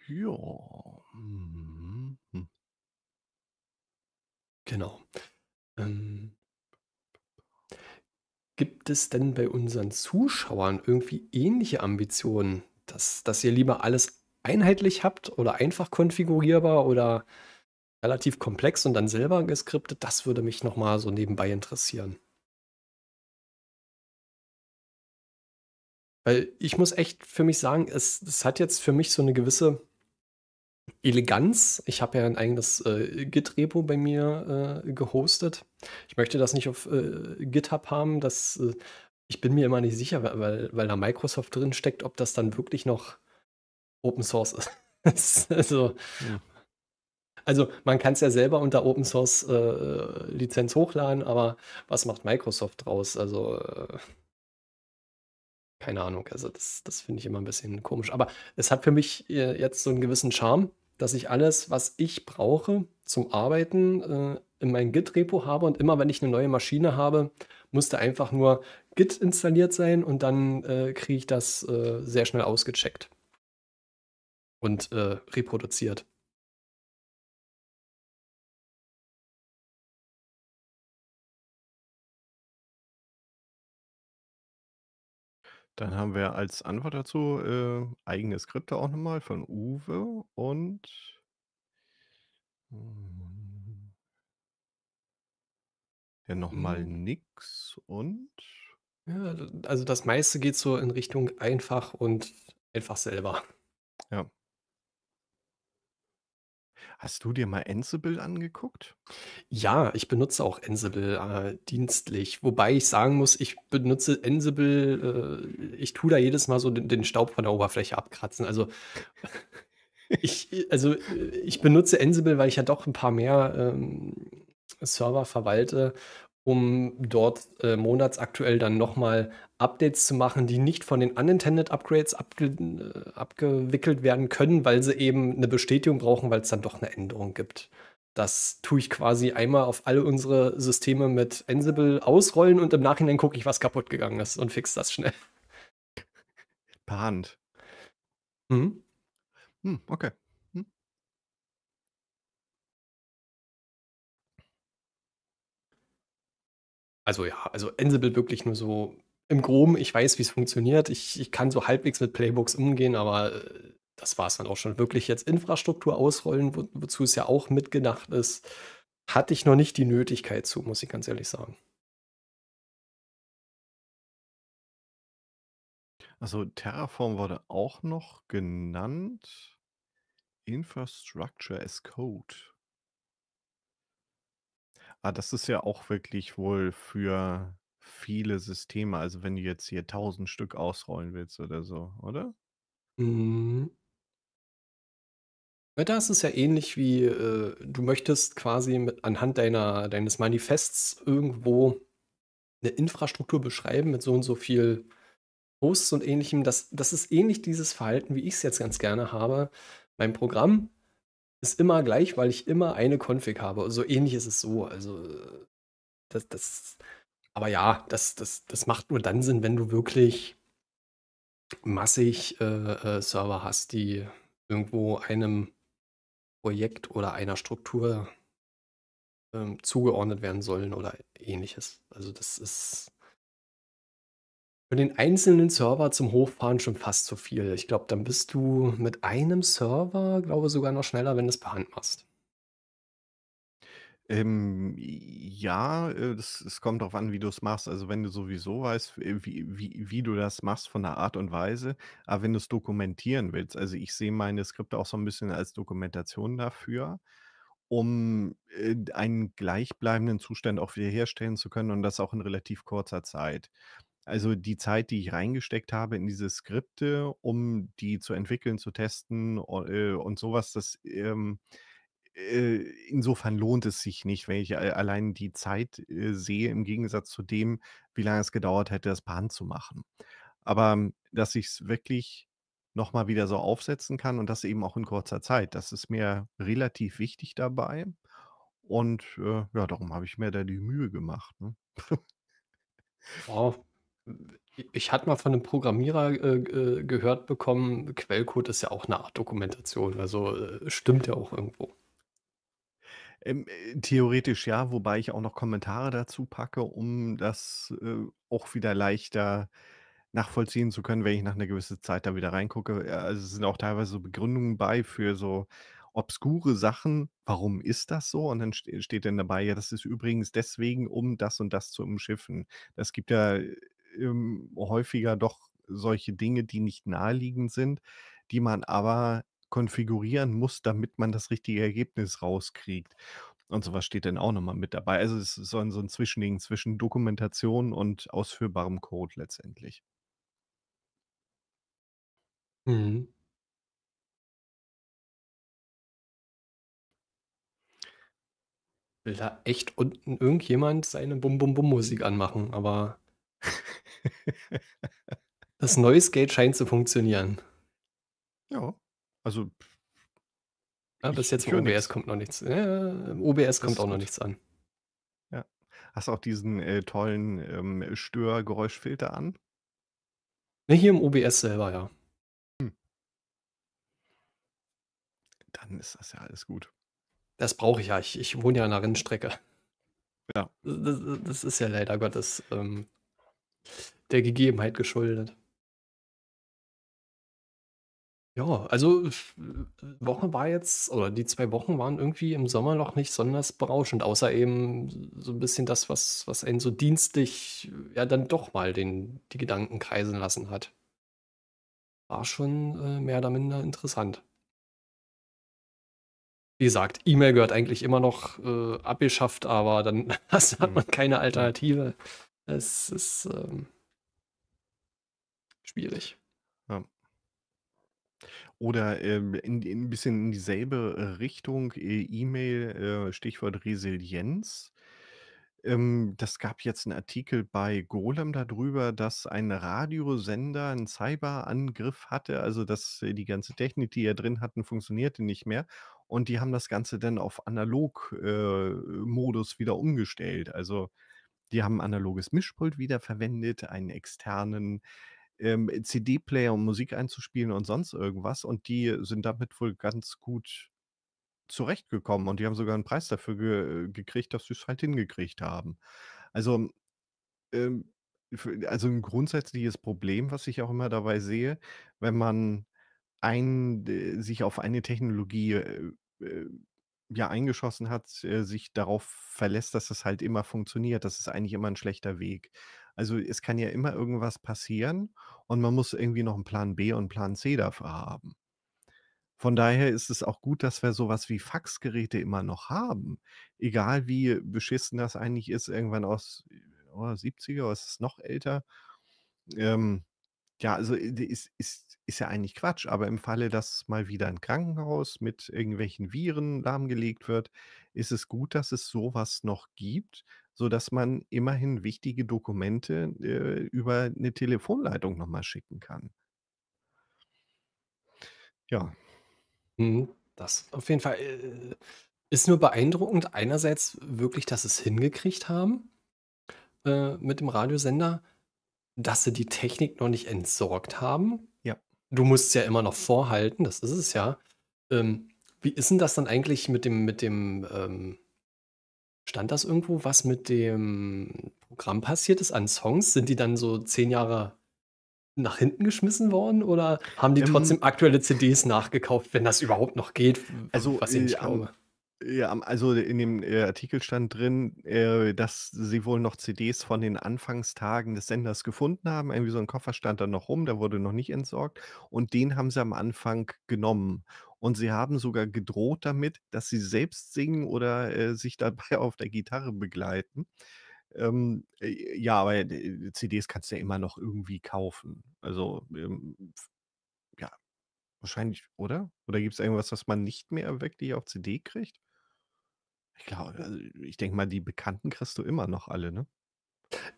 Ja. Mhm, hm. Genau. Ähm, gibt es denn bei unseren Zuschauern irgendwie ähnliche Ambitionen, dass, dass ihr lieber alles einheitlich habt oder einfach konfigurierbar oder relativ komplex und dann selber geskriptet? Das würde mich nochmal so nebenbei interessieren. Weil ich muss echt für mich sagen, es, es hat jetzt für mich so eine gewisse Eleganz. Ich habe ja ein eigenes äh, Git-Repo bei mir äh, gehostet. Ich möchte das nicht auf äh, GitHub haben. Das, äh, ich bin mir immer nicht sicher, weil, weil da Microsoft drin steckt, ob das dann wirklich noch Open Source ist. also, ja. also, man kann es ja selber unter Open Source äh, Lizenz hochladen, aber was macht Microsoft draus? Also äh, keine Ahnung. Also das, das finde ich immer ein bisschen komisch. Aber es hat für mich äh, jetzt so einen gewissen Charme, dass ich alles, was ich brauche zum Arbeiten, äh, in mein Git-Repo habe und immer, wenn ich eine neue Maschine habe, musste einfach nur Git installiert sein und dann äh, kriege ich das äh, sehr schnell ausgecheckt und äh, reproduziert. Dann haben wir als Antwort dazu, äh, eigene Skripte auch nochmal von Uwe und hm, ja nochmal Mhm. nix und Ja, also das meiste geht so in Richtung einfach und einfach selber. ja. Hast du dir mal Ansible angeguckt? Ja, ich benutze auch Ansible äh, dienstlich, wobei ich sagen muss, ich benutze Ansible, äh, ich tue da jedes Mal so den, den Staub von der Oberfläche abkratzen. Also ich, also ich benutze Ansible, weil ich ja doch ein paar mehr ähm, Server verwalte um dort äh, monatsaktuell dann nochmal Updates zu machen, die nicht von den Unintended Upgrades abge äh, abgewickelt werden können, weil sie eben eine Bestätigung brauchen, weil es dann doch eine Änderung gibt. Das tue ich quasi einmal auf alle unsere Systeme mit Ansible ausrollen und im Nachhinein gucke ich, was kaputt gegangen ist und fix das schnell. Per Hand. Mhm. Hm, okay. Also ja, also Ansible wirklich nur so im Groben, ich weiß, wie es funktioniert. Ich, ich kann so halbwegs mit Playbooks umgehen, aber äh, das war es dann auch schon. Wirklich jetzt Infrastruktur ausrollen, wo, wozu es ja auch mitgedacht ist, hatte ich noch nicht die Nötigkeit zu, muss ich ganz ehrlich sagen. Also Terraform wurde auch noch genannt. Infrastructure as Code. Ah, das ist ja auch wirklich wohl für viele Systeme. Also wenn du jetzt hier 1000 Stück ausrollen willst oder so, oder? Mhm. da ist es ja ähnlich wie äh, du möchtest quasi mit, anhand deiner, deines Manifests irgendwo eine Infrastruktur beschreiben mit so und so viel Hosts und ähnlichem. Das, das ist ähnlich dieses Verhalten, wie ich es jetzt ganz gerne habe. Mein Programm ist immer gleich, weil ich immer eine Config habe. So ähnlich ist es so. Also das, das, aber ja, das, das, das macht nur dann Sinn, wenn du wirklich massig äh, äh, Server hast, die irgendwo einem Projekt oder einer Struktur ähm, zugeordnet werden sollen oder ähnliches. Also das ist für den einzelnen Server zum Hochfahren schon fast zu viel. Ich glaube, dann bist du mit einem Server, glaube ich, sogar noch schneller, wenn du es per Hand machst. Ähm, ja, äh, es kommt darauf an, wie du es machst. Also wenn du sowieso weißt, äh, wie, wie, wie du das machst von der Art und Weise, aber wenn du es dokumentieren willst, also ich sehe meine Skripte auch so ein bisschen als Dokumentation dafür, um äh, einen gleichbleibenden Zustand auch wiederherstellen zu können und das auch in relativ kurzer Zeit. Also die Zeit, die ich reingesteckt habe in diese Skripte, um die zu entwickeln, zu testen äh, und sowas, das ähm, äh, insofern lohnt es sich nicht, wenn ich äh, allein die Zeit äh, sehe, im Gegensatz zu dem, wie lange es gedauert hätte, das per zu machen. Aber dass ich es wirklich nochmal wieder so aufsetzen kann und das eben auch in kurzer Zeit, das ist mir relativ wichtig dabei. Und äh, ja, darum habe ich mir da die Mühe gemacht. Ne? Wow ich hatte mal von einem Programmierer äh, äh, gehört bekommen, Quellcode ist ja auch eine Art Dokumentation, also äh, stimmt ja auch irgendwo. Ähm, äh, theoretisch ja, wobei ich auch noch Kommentare dazu packe, um das äh, auch wieder leichter nachvollziehen zu können, wenn ich nach einer gewissen Zeit da wieder reingucke. Also es sind auch teilweise so Begründungen bei für so obskure Sachen. Warum ist das so? Und dann steht dann dabei, ja, das ist übrigens deswegen, um das und das zu umschiffen. Das gibt ja ähm, häufiger doch solche Dinge, die nicht naheliegend sind, die man aber konfigurieren muss, damit man das richtige Ergebnis rauskriegt. Und sowas steht dann auch nochmal mit dabei. Also es ist so ein, so ein Zwischending zwischen Dokumentation und ausführbarem Code letztendlich. Mhm. Will da echt unten irgendjemand seine Bum-Bum-Bum-Musik anmachen, aber das neue Skate scheint zu funktionieren. Ja, also. Ja, ah, bis jetzt im OBS nichts. kommt noch nichts. Ja, Im OBS das kommt auch noch nichts an. Ja. Hast du auch diesen äh, tollen ähm, Störgeräuschfilter an? Ne, hier im OBS selber, ja. Hm. Dann ist das ja alles gut. Das brauche ich ja. Ich, ich wohne ja an einer Rennstrecke. Ja. Das, das, ist ja leider Gottes ähm, der Gegebenheit geschuldet. Ja, also äh, Woche war jetzt, oder die zwei Wochen waren irgendwie im Sommer noch nicht besonders berauschend, außer eben so ein bisschen das, was, was einen so dienstlich äh, ja dann doch mal den, die Gedanken kreisen lassen hat. War schon äh, mehr oder minder interessant. Wie gesagt, E-Mail gehört eigentlich immer noch äh, abgeschafft, aber dann hat mhm. man keine Alternative. Es ist ähm, schwierig. Ja. Oder ähm, in, in, ein bisschen in dieselbe äh, Richtung, äh, E-Mail, äh, Stichwort Resilienz. Ähm, das gab jetzt einen Artikel bei Golem darüber, dass ein Radiosender einen Cyberangriff hatte, also dass äh, die ganze Technik, die er drin hatten, funktionierte nicht mehr. Und die haben das Ganze dann auf Analog-Modus äh, wieder umgestellt. Also die haben analoges Mischpult wiederverwendet, einen externen ähm, CD-Player, um Musik einzuspielen und sonst irgendwas. Und die sind damit wohl ganz gut zurechtgekommen. Und die haben sogar einen Preis dafür ge gekriegt, dass sie es halt hingekriegt haben. Also, ähm, also ein grundsätzliches Problem, was ich auch immer dabei sehe, wenn man ein, äh, sich auf eine Technologie äh, äh, ja eingeschossen hat, äh, sich darauf verlässt, dass das halt immer funktioniert. Das ist eigentlich immer ein schlechter Weg. Also es kann ja immer irgendwas passieren und man muss irgendwie noch einen Plan B und Plan C dafür haben. Von daher ist es auch gut, dass wir sowas wie Faxgeräte immer noch haben. Egal wie beschissen das eigentlich ist, irgendwann aus oh, 70er, oder ist es noch älter. Ähm, ja, also äh, ist, ist, ist ja eigentlich Quatsch, aber im Falle, dass mal wieder ein Krankenhaus mit irgendwelchen Viren lahmgelegt wird, ist es gut, dass es sowas noch gibt, sodass man immerhin wichtige Dokumente äh, über eine Telefonleitung nochmal schicken kann. Ja. Mhm, das auf jeden Fall äh, ist nur beeindruckend. Einerseits wirklich, dass sie es hingekriegt haben äh, mit dem Radiosender dass sie die Technik noch nicht entsorgt haben. Ja. Du musst es ja immer noch vorhalten, das ist es ja. Ähm, wie ist denn das dann eigentlich mit dem, mit dem, ähm, stand das irgendwo, was mit dem Programm passiert ist an Songs? Sind die dann so zehn Jahre nach hinten geschmissen worden oder haben die ähm, trotzdem aktuelle CDs nachgekauft, wenn das überhaupt noch geht? Also, was ich äh, glaube. Ja, also in dem äh, Artikel stand drin, äh, dass sie wohl noch CDs von den Anfangstagen des Senders gefunden haben. Irgendwie so ein Koffer stand da noch rum, der wurde noch nicht entsorgt. Und den haben sie am Anfang genommen. Und sie haben sogar gedroht damit, dass sie selbst singen oder äh, sich dabei auf der Gitarre begleiten. Ähm, ja, aber CDs kannst du ja immer noch irgendwie kaufen. Also, ähm, ja, wahrscheinlich, oder? Oder gibt es irgendwas, was man nicht mehr wirklich auf CD kriegt? Ich glaube, also ich denke mal, die Bekannten kriegst du immer noch alle, ne?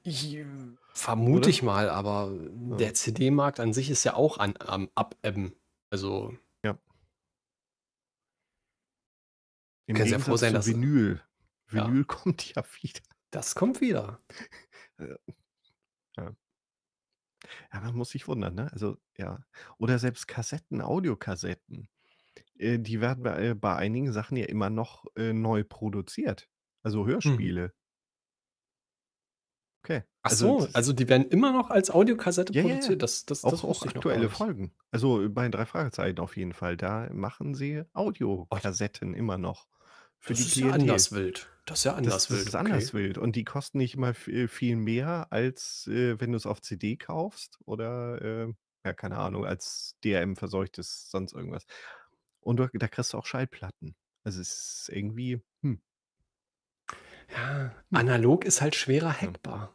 Ich, hm, vermute Oder? ich mal, aber hm, ja. der CD-Markt an sich ist ja auch an, am Abebben. Also. Ja. Im kann sehr froh sein, dass. Vinyl. Vinyl ja. kommt ja wieder. Das kommt wieder. ja. ja, man muss sich wundern, ne? Also, ja. Oder selbst Kassetten, Audiokassetten. Äh, die werden bei, äh, bei einigen Sachen ja immer noch äh, neu produziert. Also mhm. Hörspiele. Hm. Okay. Ach also, so, also die werden immer noch als Audiokassette ja, produziert. Ja. Das, das, auch, das auch aktuelle Folgen. Also äh, bei den drei Fragezeichen auf jeden Fall. Da machen sie Audiokassetten oh. immer noch. Für das die ist ja anders wild. Das ist ja anders das, wild. Das ist okay. anders wild. Und die kosten nicht mal viel mehr, als äh, wenn du es auf CD kaufst oder, äh, ja, keine Ahnung, als DRM verseuchtes, sonst irgendwas. Und da kriegst du auch Schallplatten. Also es ist irgendwie, hm. Ja, hm. analog ist halt schwerer hackbar.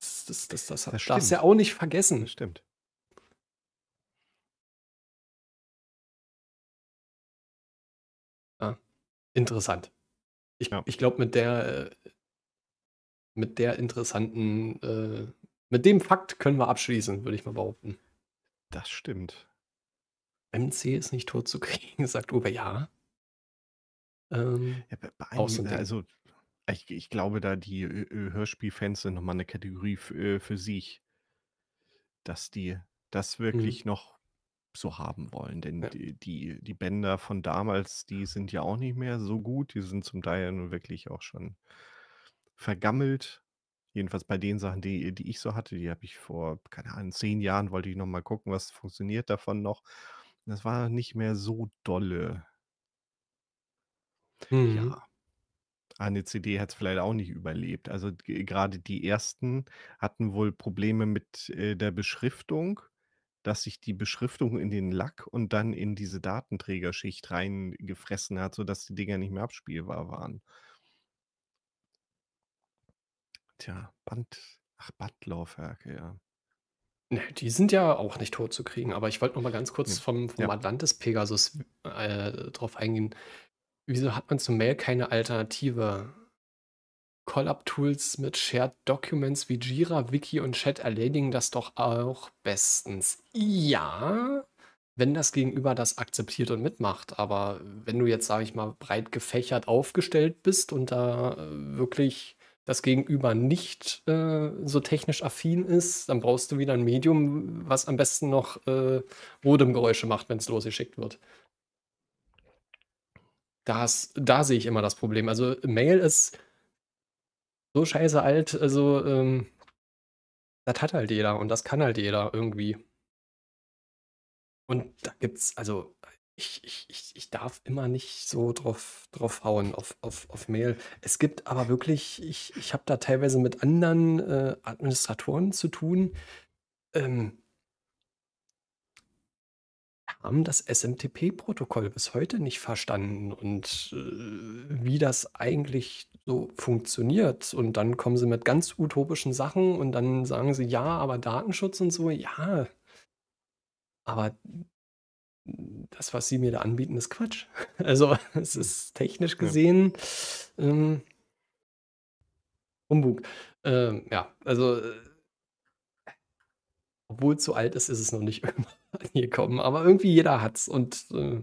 Das, das, das, das, das darfst du ja auch nicht vergessen. Das stimmt. Ja, ah, interessant. Ich, ja. ich glaube, mit der äh, mit der interessanten, äh, mit dem Fakt können wir abschließen, würde ich mal behaupten. Das stimmt. MC ist nicht tot zu kriegen, sagt Uwe, ja. Ähm, ja bei einigen, also ich, ich, glaube, da die äh, äh, Hörspielfans sind nochmal eine Kategorie äh, für sich, dass die das wirklich mhm. noch so haben wollen. Denn ja. die, die, die, Bänder von damals, die sind ja auch nicht mehr so gut. Die sind zum Teil ja nun wirklich auch schon vergammelt. Jedenfalls bei den Sachen, die, die ich so hatte, die habe ich vor, keine Ahnung, zehn Jahren wollte ich nochmal gucken, was funktioniert davon noch. Das war nicht mehr so dolle. Mhm. Ja. Eine ah, CD hat es vielleicht auch nicht überlebt. Also gerade die ersten hatten wohl Probleme mit äh, der Beschriftung, dass sich die Beschriftung in den Lack und dann in diese Datenträgerschicht reingefressen hat, sodass die Dinger nicht mehr abspielbar waren. Tja, Band, ach, Bandlaufwerke, ja. Ne, die sind ja auch nicht tot zu kriegen, aber ich wollte noch mal ganz kurz hm, vom, vom ja. Atlantis-Pegasus äh, drauf eingehen. Wieso hat man zu Mail keine Alternative? Call-Up-Tools mit Shared Documents wie Jira, Wiki und Chat erledigen das doch auch bestens. Ja, wenn das Gegenüber das akzeptiert und mitmacht. Aber wenn du jetzt, sage ich mal, breit gefächert aufgestellt bist und da äh, wirklich das Gegenüber nicht äh, so technisch affin ist, dann brauchst du wieder ein Medium, was am besten noch äh, Modemgeräusche macht, wenn es losgeschickt wird. Das, da sehe ich immer das Problem. Also Mail ist so scheiße alt, also ähm, das hat halt jeder und das kann halt jeder irgendwie. Und da gibt's, also ich, ich, ich darf immer nicht so drauf, drauf hauen auf, auf, auf Mail. Es gibt aber wirklich, ich, ich habe da teilweise mit anderen äh, Administratoren zu tun. Ähm, haben das SMTP-Protokoll bis heute nicht verstanden und äh, wie das eigentlich so funktioniert. Und dann kommen sie mit ganz utopischen Sachen und dann sagen sie, ja, aber Datenschutz und so, ja. Aber das, was sie mir da anbieten, ist Quatsch. Also es ist technisch gesehen ja. ähm, Humbug. Ähm, ja, also äh, obwohl es so alt ist, ist es noch nicht angekommen. Aber irgendwie jeder hat's und äh,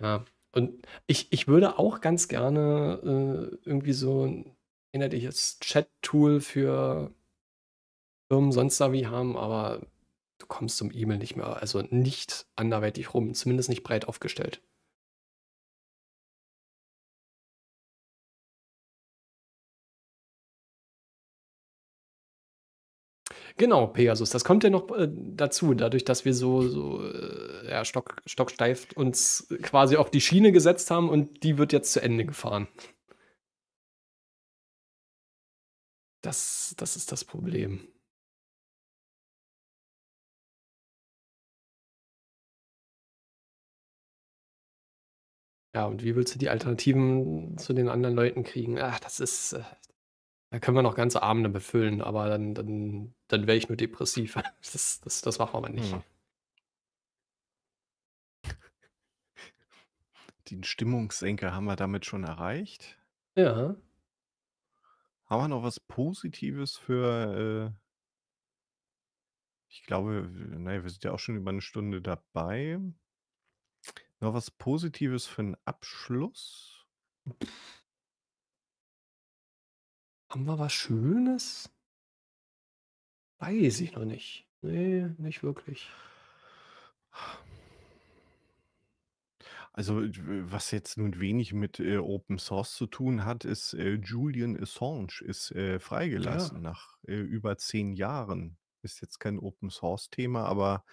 ja. Und ich, ich würde auch ganz gerne äh, irgendwie so ein inhaltliches Chat-Tool für Firmen sonst da wie haben, aber du kommst zum E-Mail nicht mehr, also nicht anderweitig rum, zumindest nicht breit aufgestellt. Genau, Pegasus. Das kommt ja noch äh, dazu, dadurch, dass wir so, so äh, ja, stock, stocksteif uns quasi auf die Schiene gesetzt haben und die wird jetzt zu Ende gefahren. Das, das ist das Problem. Ja, und wie willst du die Alternativen zu den anderen Leuten kriegen? Ach, das ist, äh, da können wir noch ganze Abende befüllen, aber dann, dann, dann wäre ich nur depressiv. Das, das, das machen wir mal nicht. Hm. Den Stimmungssenker haben wir damit schon erreicht. Ja. Haben wir noch was Positives für, äh, ich glaube, naja, ne, wir sind ja auch schon über eine Stunde dabei. Noch was Positives für einen Abschluss? Haben wir was Schönes? Weiß ich noch nicht. Nee, nicht wirklich. Also, was jetzt nun wenig mit äh, Open Source zu tun hat, ist, äh, Julian Assange ist äh, freigelassen ja. nach äh, über zehn Jahren. Ist jetzt kein Open Source Thema, aber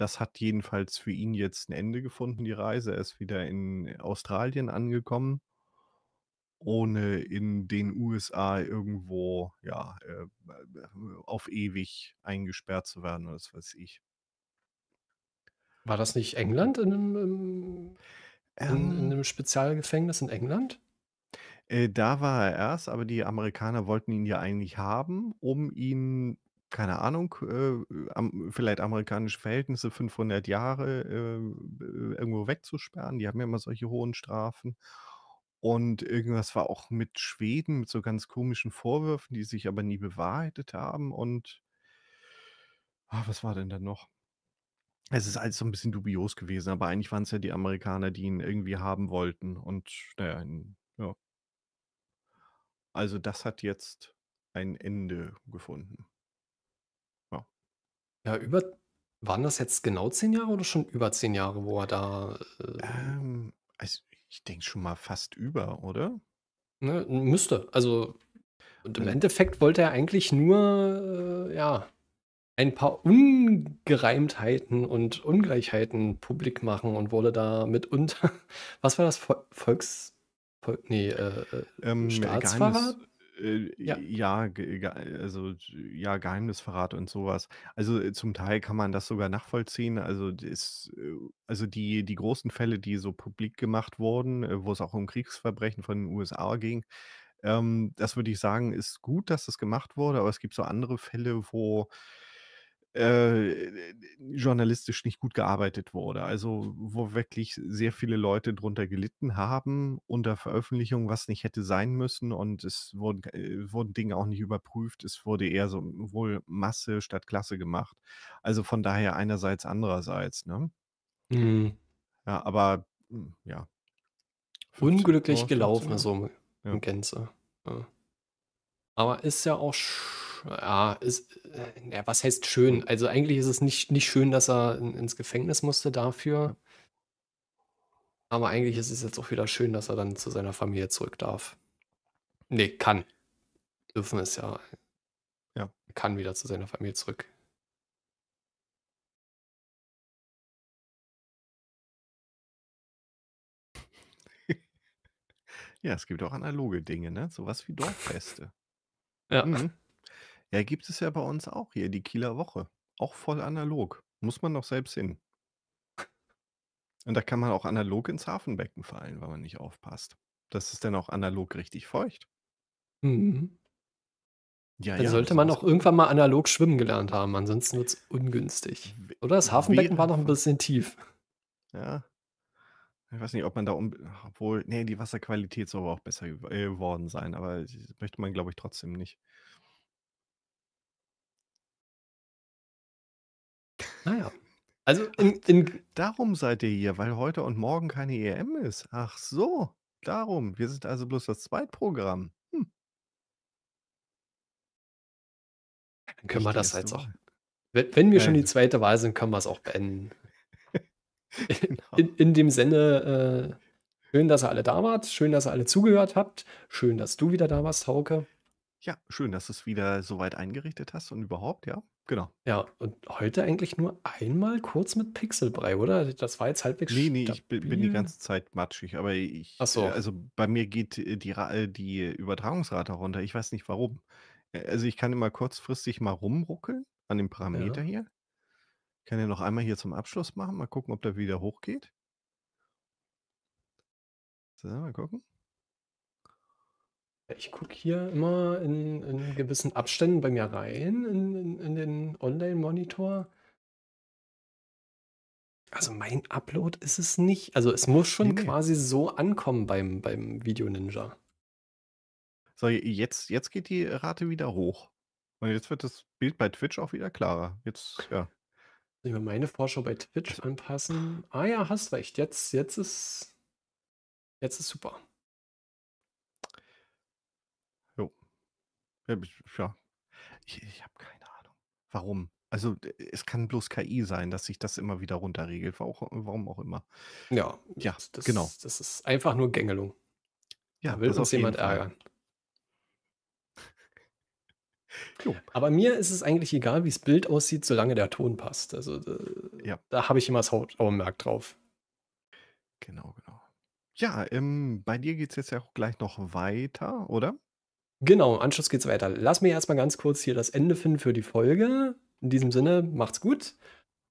das hat jedenfalls für ihn jetzt ein Ende gefunden, die Reise. Er ist wieder in äh, Australien angekommen, ohne in den USA irgendwo ja, äh, äh, auf ewig eingesperrt zu werden oder was weiß ich. War das nicht England in einem, ähm, in, in ähm. einem Spezialgefängnis in England? da war er erst, aber die Amerikaner wollten ihn ja eigentlich haben, um ihn keine Ahnung, äh, am, vielleicht amerikanische Verhältnisse, 500 Jahre äh, äh, irgendwo wegzusperren. Die haben ja immer solche hohen Strafen. Und irgendwas war auch mit Schweden, mit so ganz komischen Vorwürfen, die sich aber nie bewahrheitet haben. Und ah, was war denn da noch? Es ist alles so ein bisschen dubios gewesen, aber eigentlich waren es ja die Amerikaner, die ihn irgendwie haben wollten. Und naja, ja. Also das hat jetzt ein Ende gefunden. Ja, über waren das jetzt genau zehn Jahre oder schon über zehn Jahre, wo er da, äh Ähm, also ich denke schon mal fast über, oder? Ne, müsste. Also und im also Endeffekt wollte er eigentlich nur, äh, ja, ein paar Ungereimtheiten und Ungleichheiten publik machen und wurde da mitunter, was war das, Volks, Vol nee, äh, äh, Ähm, Staatsverrat? Äh, ja. ja, also ja, Geheimnisverrat und sowas. Also äh, zum Teil kann man das sogar nachvollziehen. Also das, äh, also die, die großen Fälle, die so publik gemacht wurden, wo es auch um Kriegsverbrechen von den USA ging, ähm, das würde ich sagen, ist gut, dass das gemacht wurde, aber es gibt so andere Fälle, wo äh, journalistisch nicht gut gearbeitet wurde. Also wo wirklich sehr viele Leute drunter gelitten haben unter Veröffentlichung, was nicht hätte sein müssen und es wurden, äh, wurden Dinge auch nicht überprüft. Es wurde eher so wohl Masse statt Klasse gemacht. Also von daher einerseits, andererseits. Ne? Mhm. Ja, aber hm, ja. Unglücklich gelaufen, so also ja. in Gänze. Ja. Aber ist ja auch ja, ist, äh, ja, was heißt schön? Hm. Also eigentlich ist es nicht, nicht schön, dass er in, ins Gefängnis musste dafür. Aber eigentlich ist es jetzt auch wieder schön, dass er dann zu seiner Familie zurück darf. Nee, kann. Dürfen es ja. Ja. Kann wieder zu seiner Familie zurück. ja, es gibt auch analoge Dinge, ne? Sowas wie Dorffeste. ja. Mhm. Ja, gibt es ja bei uns auch hier, die Kieler Woche. Auch voll analog. Muss man noch selbst hin. Und da kann man auch analog ins Hafenbecken fallen, wenn man nicht aufpasst. Das ist dann auch analog richtig feucht. Mhm. Ja, dann ja, sollte man auch irgendwann mal analog schwimmen gelernt haben, ansonsten wird es ungünstig. Oder? Das Hafenbecken war noch ein bisschen tief. Ja. Ich weiß nicht, ob man da, um, obwohl, nee, die Wasserqualität soll aber auch besser äh, geworden sein, aber möchte man, glaube ich, trotzdem nicht. Naja. Ah also in, in darum seid ihr hier, weil heute und morgen keine EM ist. Ach so, darum. Wir sind also bloß das Zweitprogramm. Hm. Dann können wir das jetzt auch. Wenn, wenn wir Nein. schon äh. die zweite Wahl sind, können wir es auch beenden. genau. in, in, dem Sinne, äh, schön, dass ihr alle da wart, schön, dass ihr alle zugehört habt, schön, dass du wieder da warst, Hauke. Ja, schön, dass du es wieder so weit eingerichtet hast und überhaupt, ja. Genau. Ja, und heute eigentlich nur einmal kurz mit Pixelbrei, oder? Das war jetzt halbwegs Nee, nee, ich bin, die ganze Zeit matschig, aber ich Ach so. Äh, also bei mir geht äh, die äh, die Übertragungsrate runter. Ich weiß nicht warum. Also ich kann immer kurzfristig mal rumruckeln an dem Parameter ja. hier. Ich kann ja noch einmal hier zum Abschluss machen, mal gucken, ob der wieder hochgeht. So, mal gucken. Ich gucke hier immer in, in gewissen Abständen bei mir rein, in, in, in den Online-Monitor. Also mein Upload ist es nicht. Also es muss schon nee. quasi so ankommen beim, beim Video Ninja. So, jetzt, jetzt geht die Rate wieder hoch. Und jetzt wird das Bild bei Twitch auch wieder klarer. Jetzt, ja. Ich will meine Vorschau bei Twitch also anpassen. Ah ja, hast recht. Jetzt, jetzt ist, jetzt ist super. Äh, ja, ich, ich habe keine Ahnung. Warum? Also es kann bloß KI sein, dass sich das immer wieder runterregelt, warum auch immer. Ja, ja das, genau. Das ist einfach nur Gängelung. Ja, da will uns jemand ärgern. jo. Aber mir ist es eigentlich egal, wie das Bild aussieht, solange der Ton passt. Also da, ja. da habe ich immer das Augenmerk drauf. Genau, genau. Ja, ähm, bei dir geht es jetzt ja auch gleich noch weiter, oder? Genau, im Anschluss geht's weiter. Lass mir erstmal ganz kurz hier das Ende finden für die Folge. In diesem Sinne, macht's gut.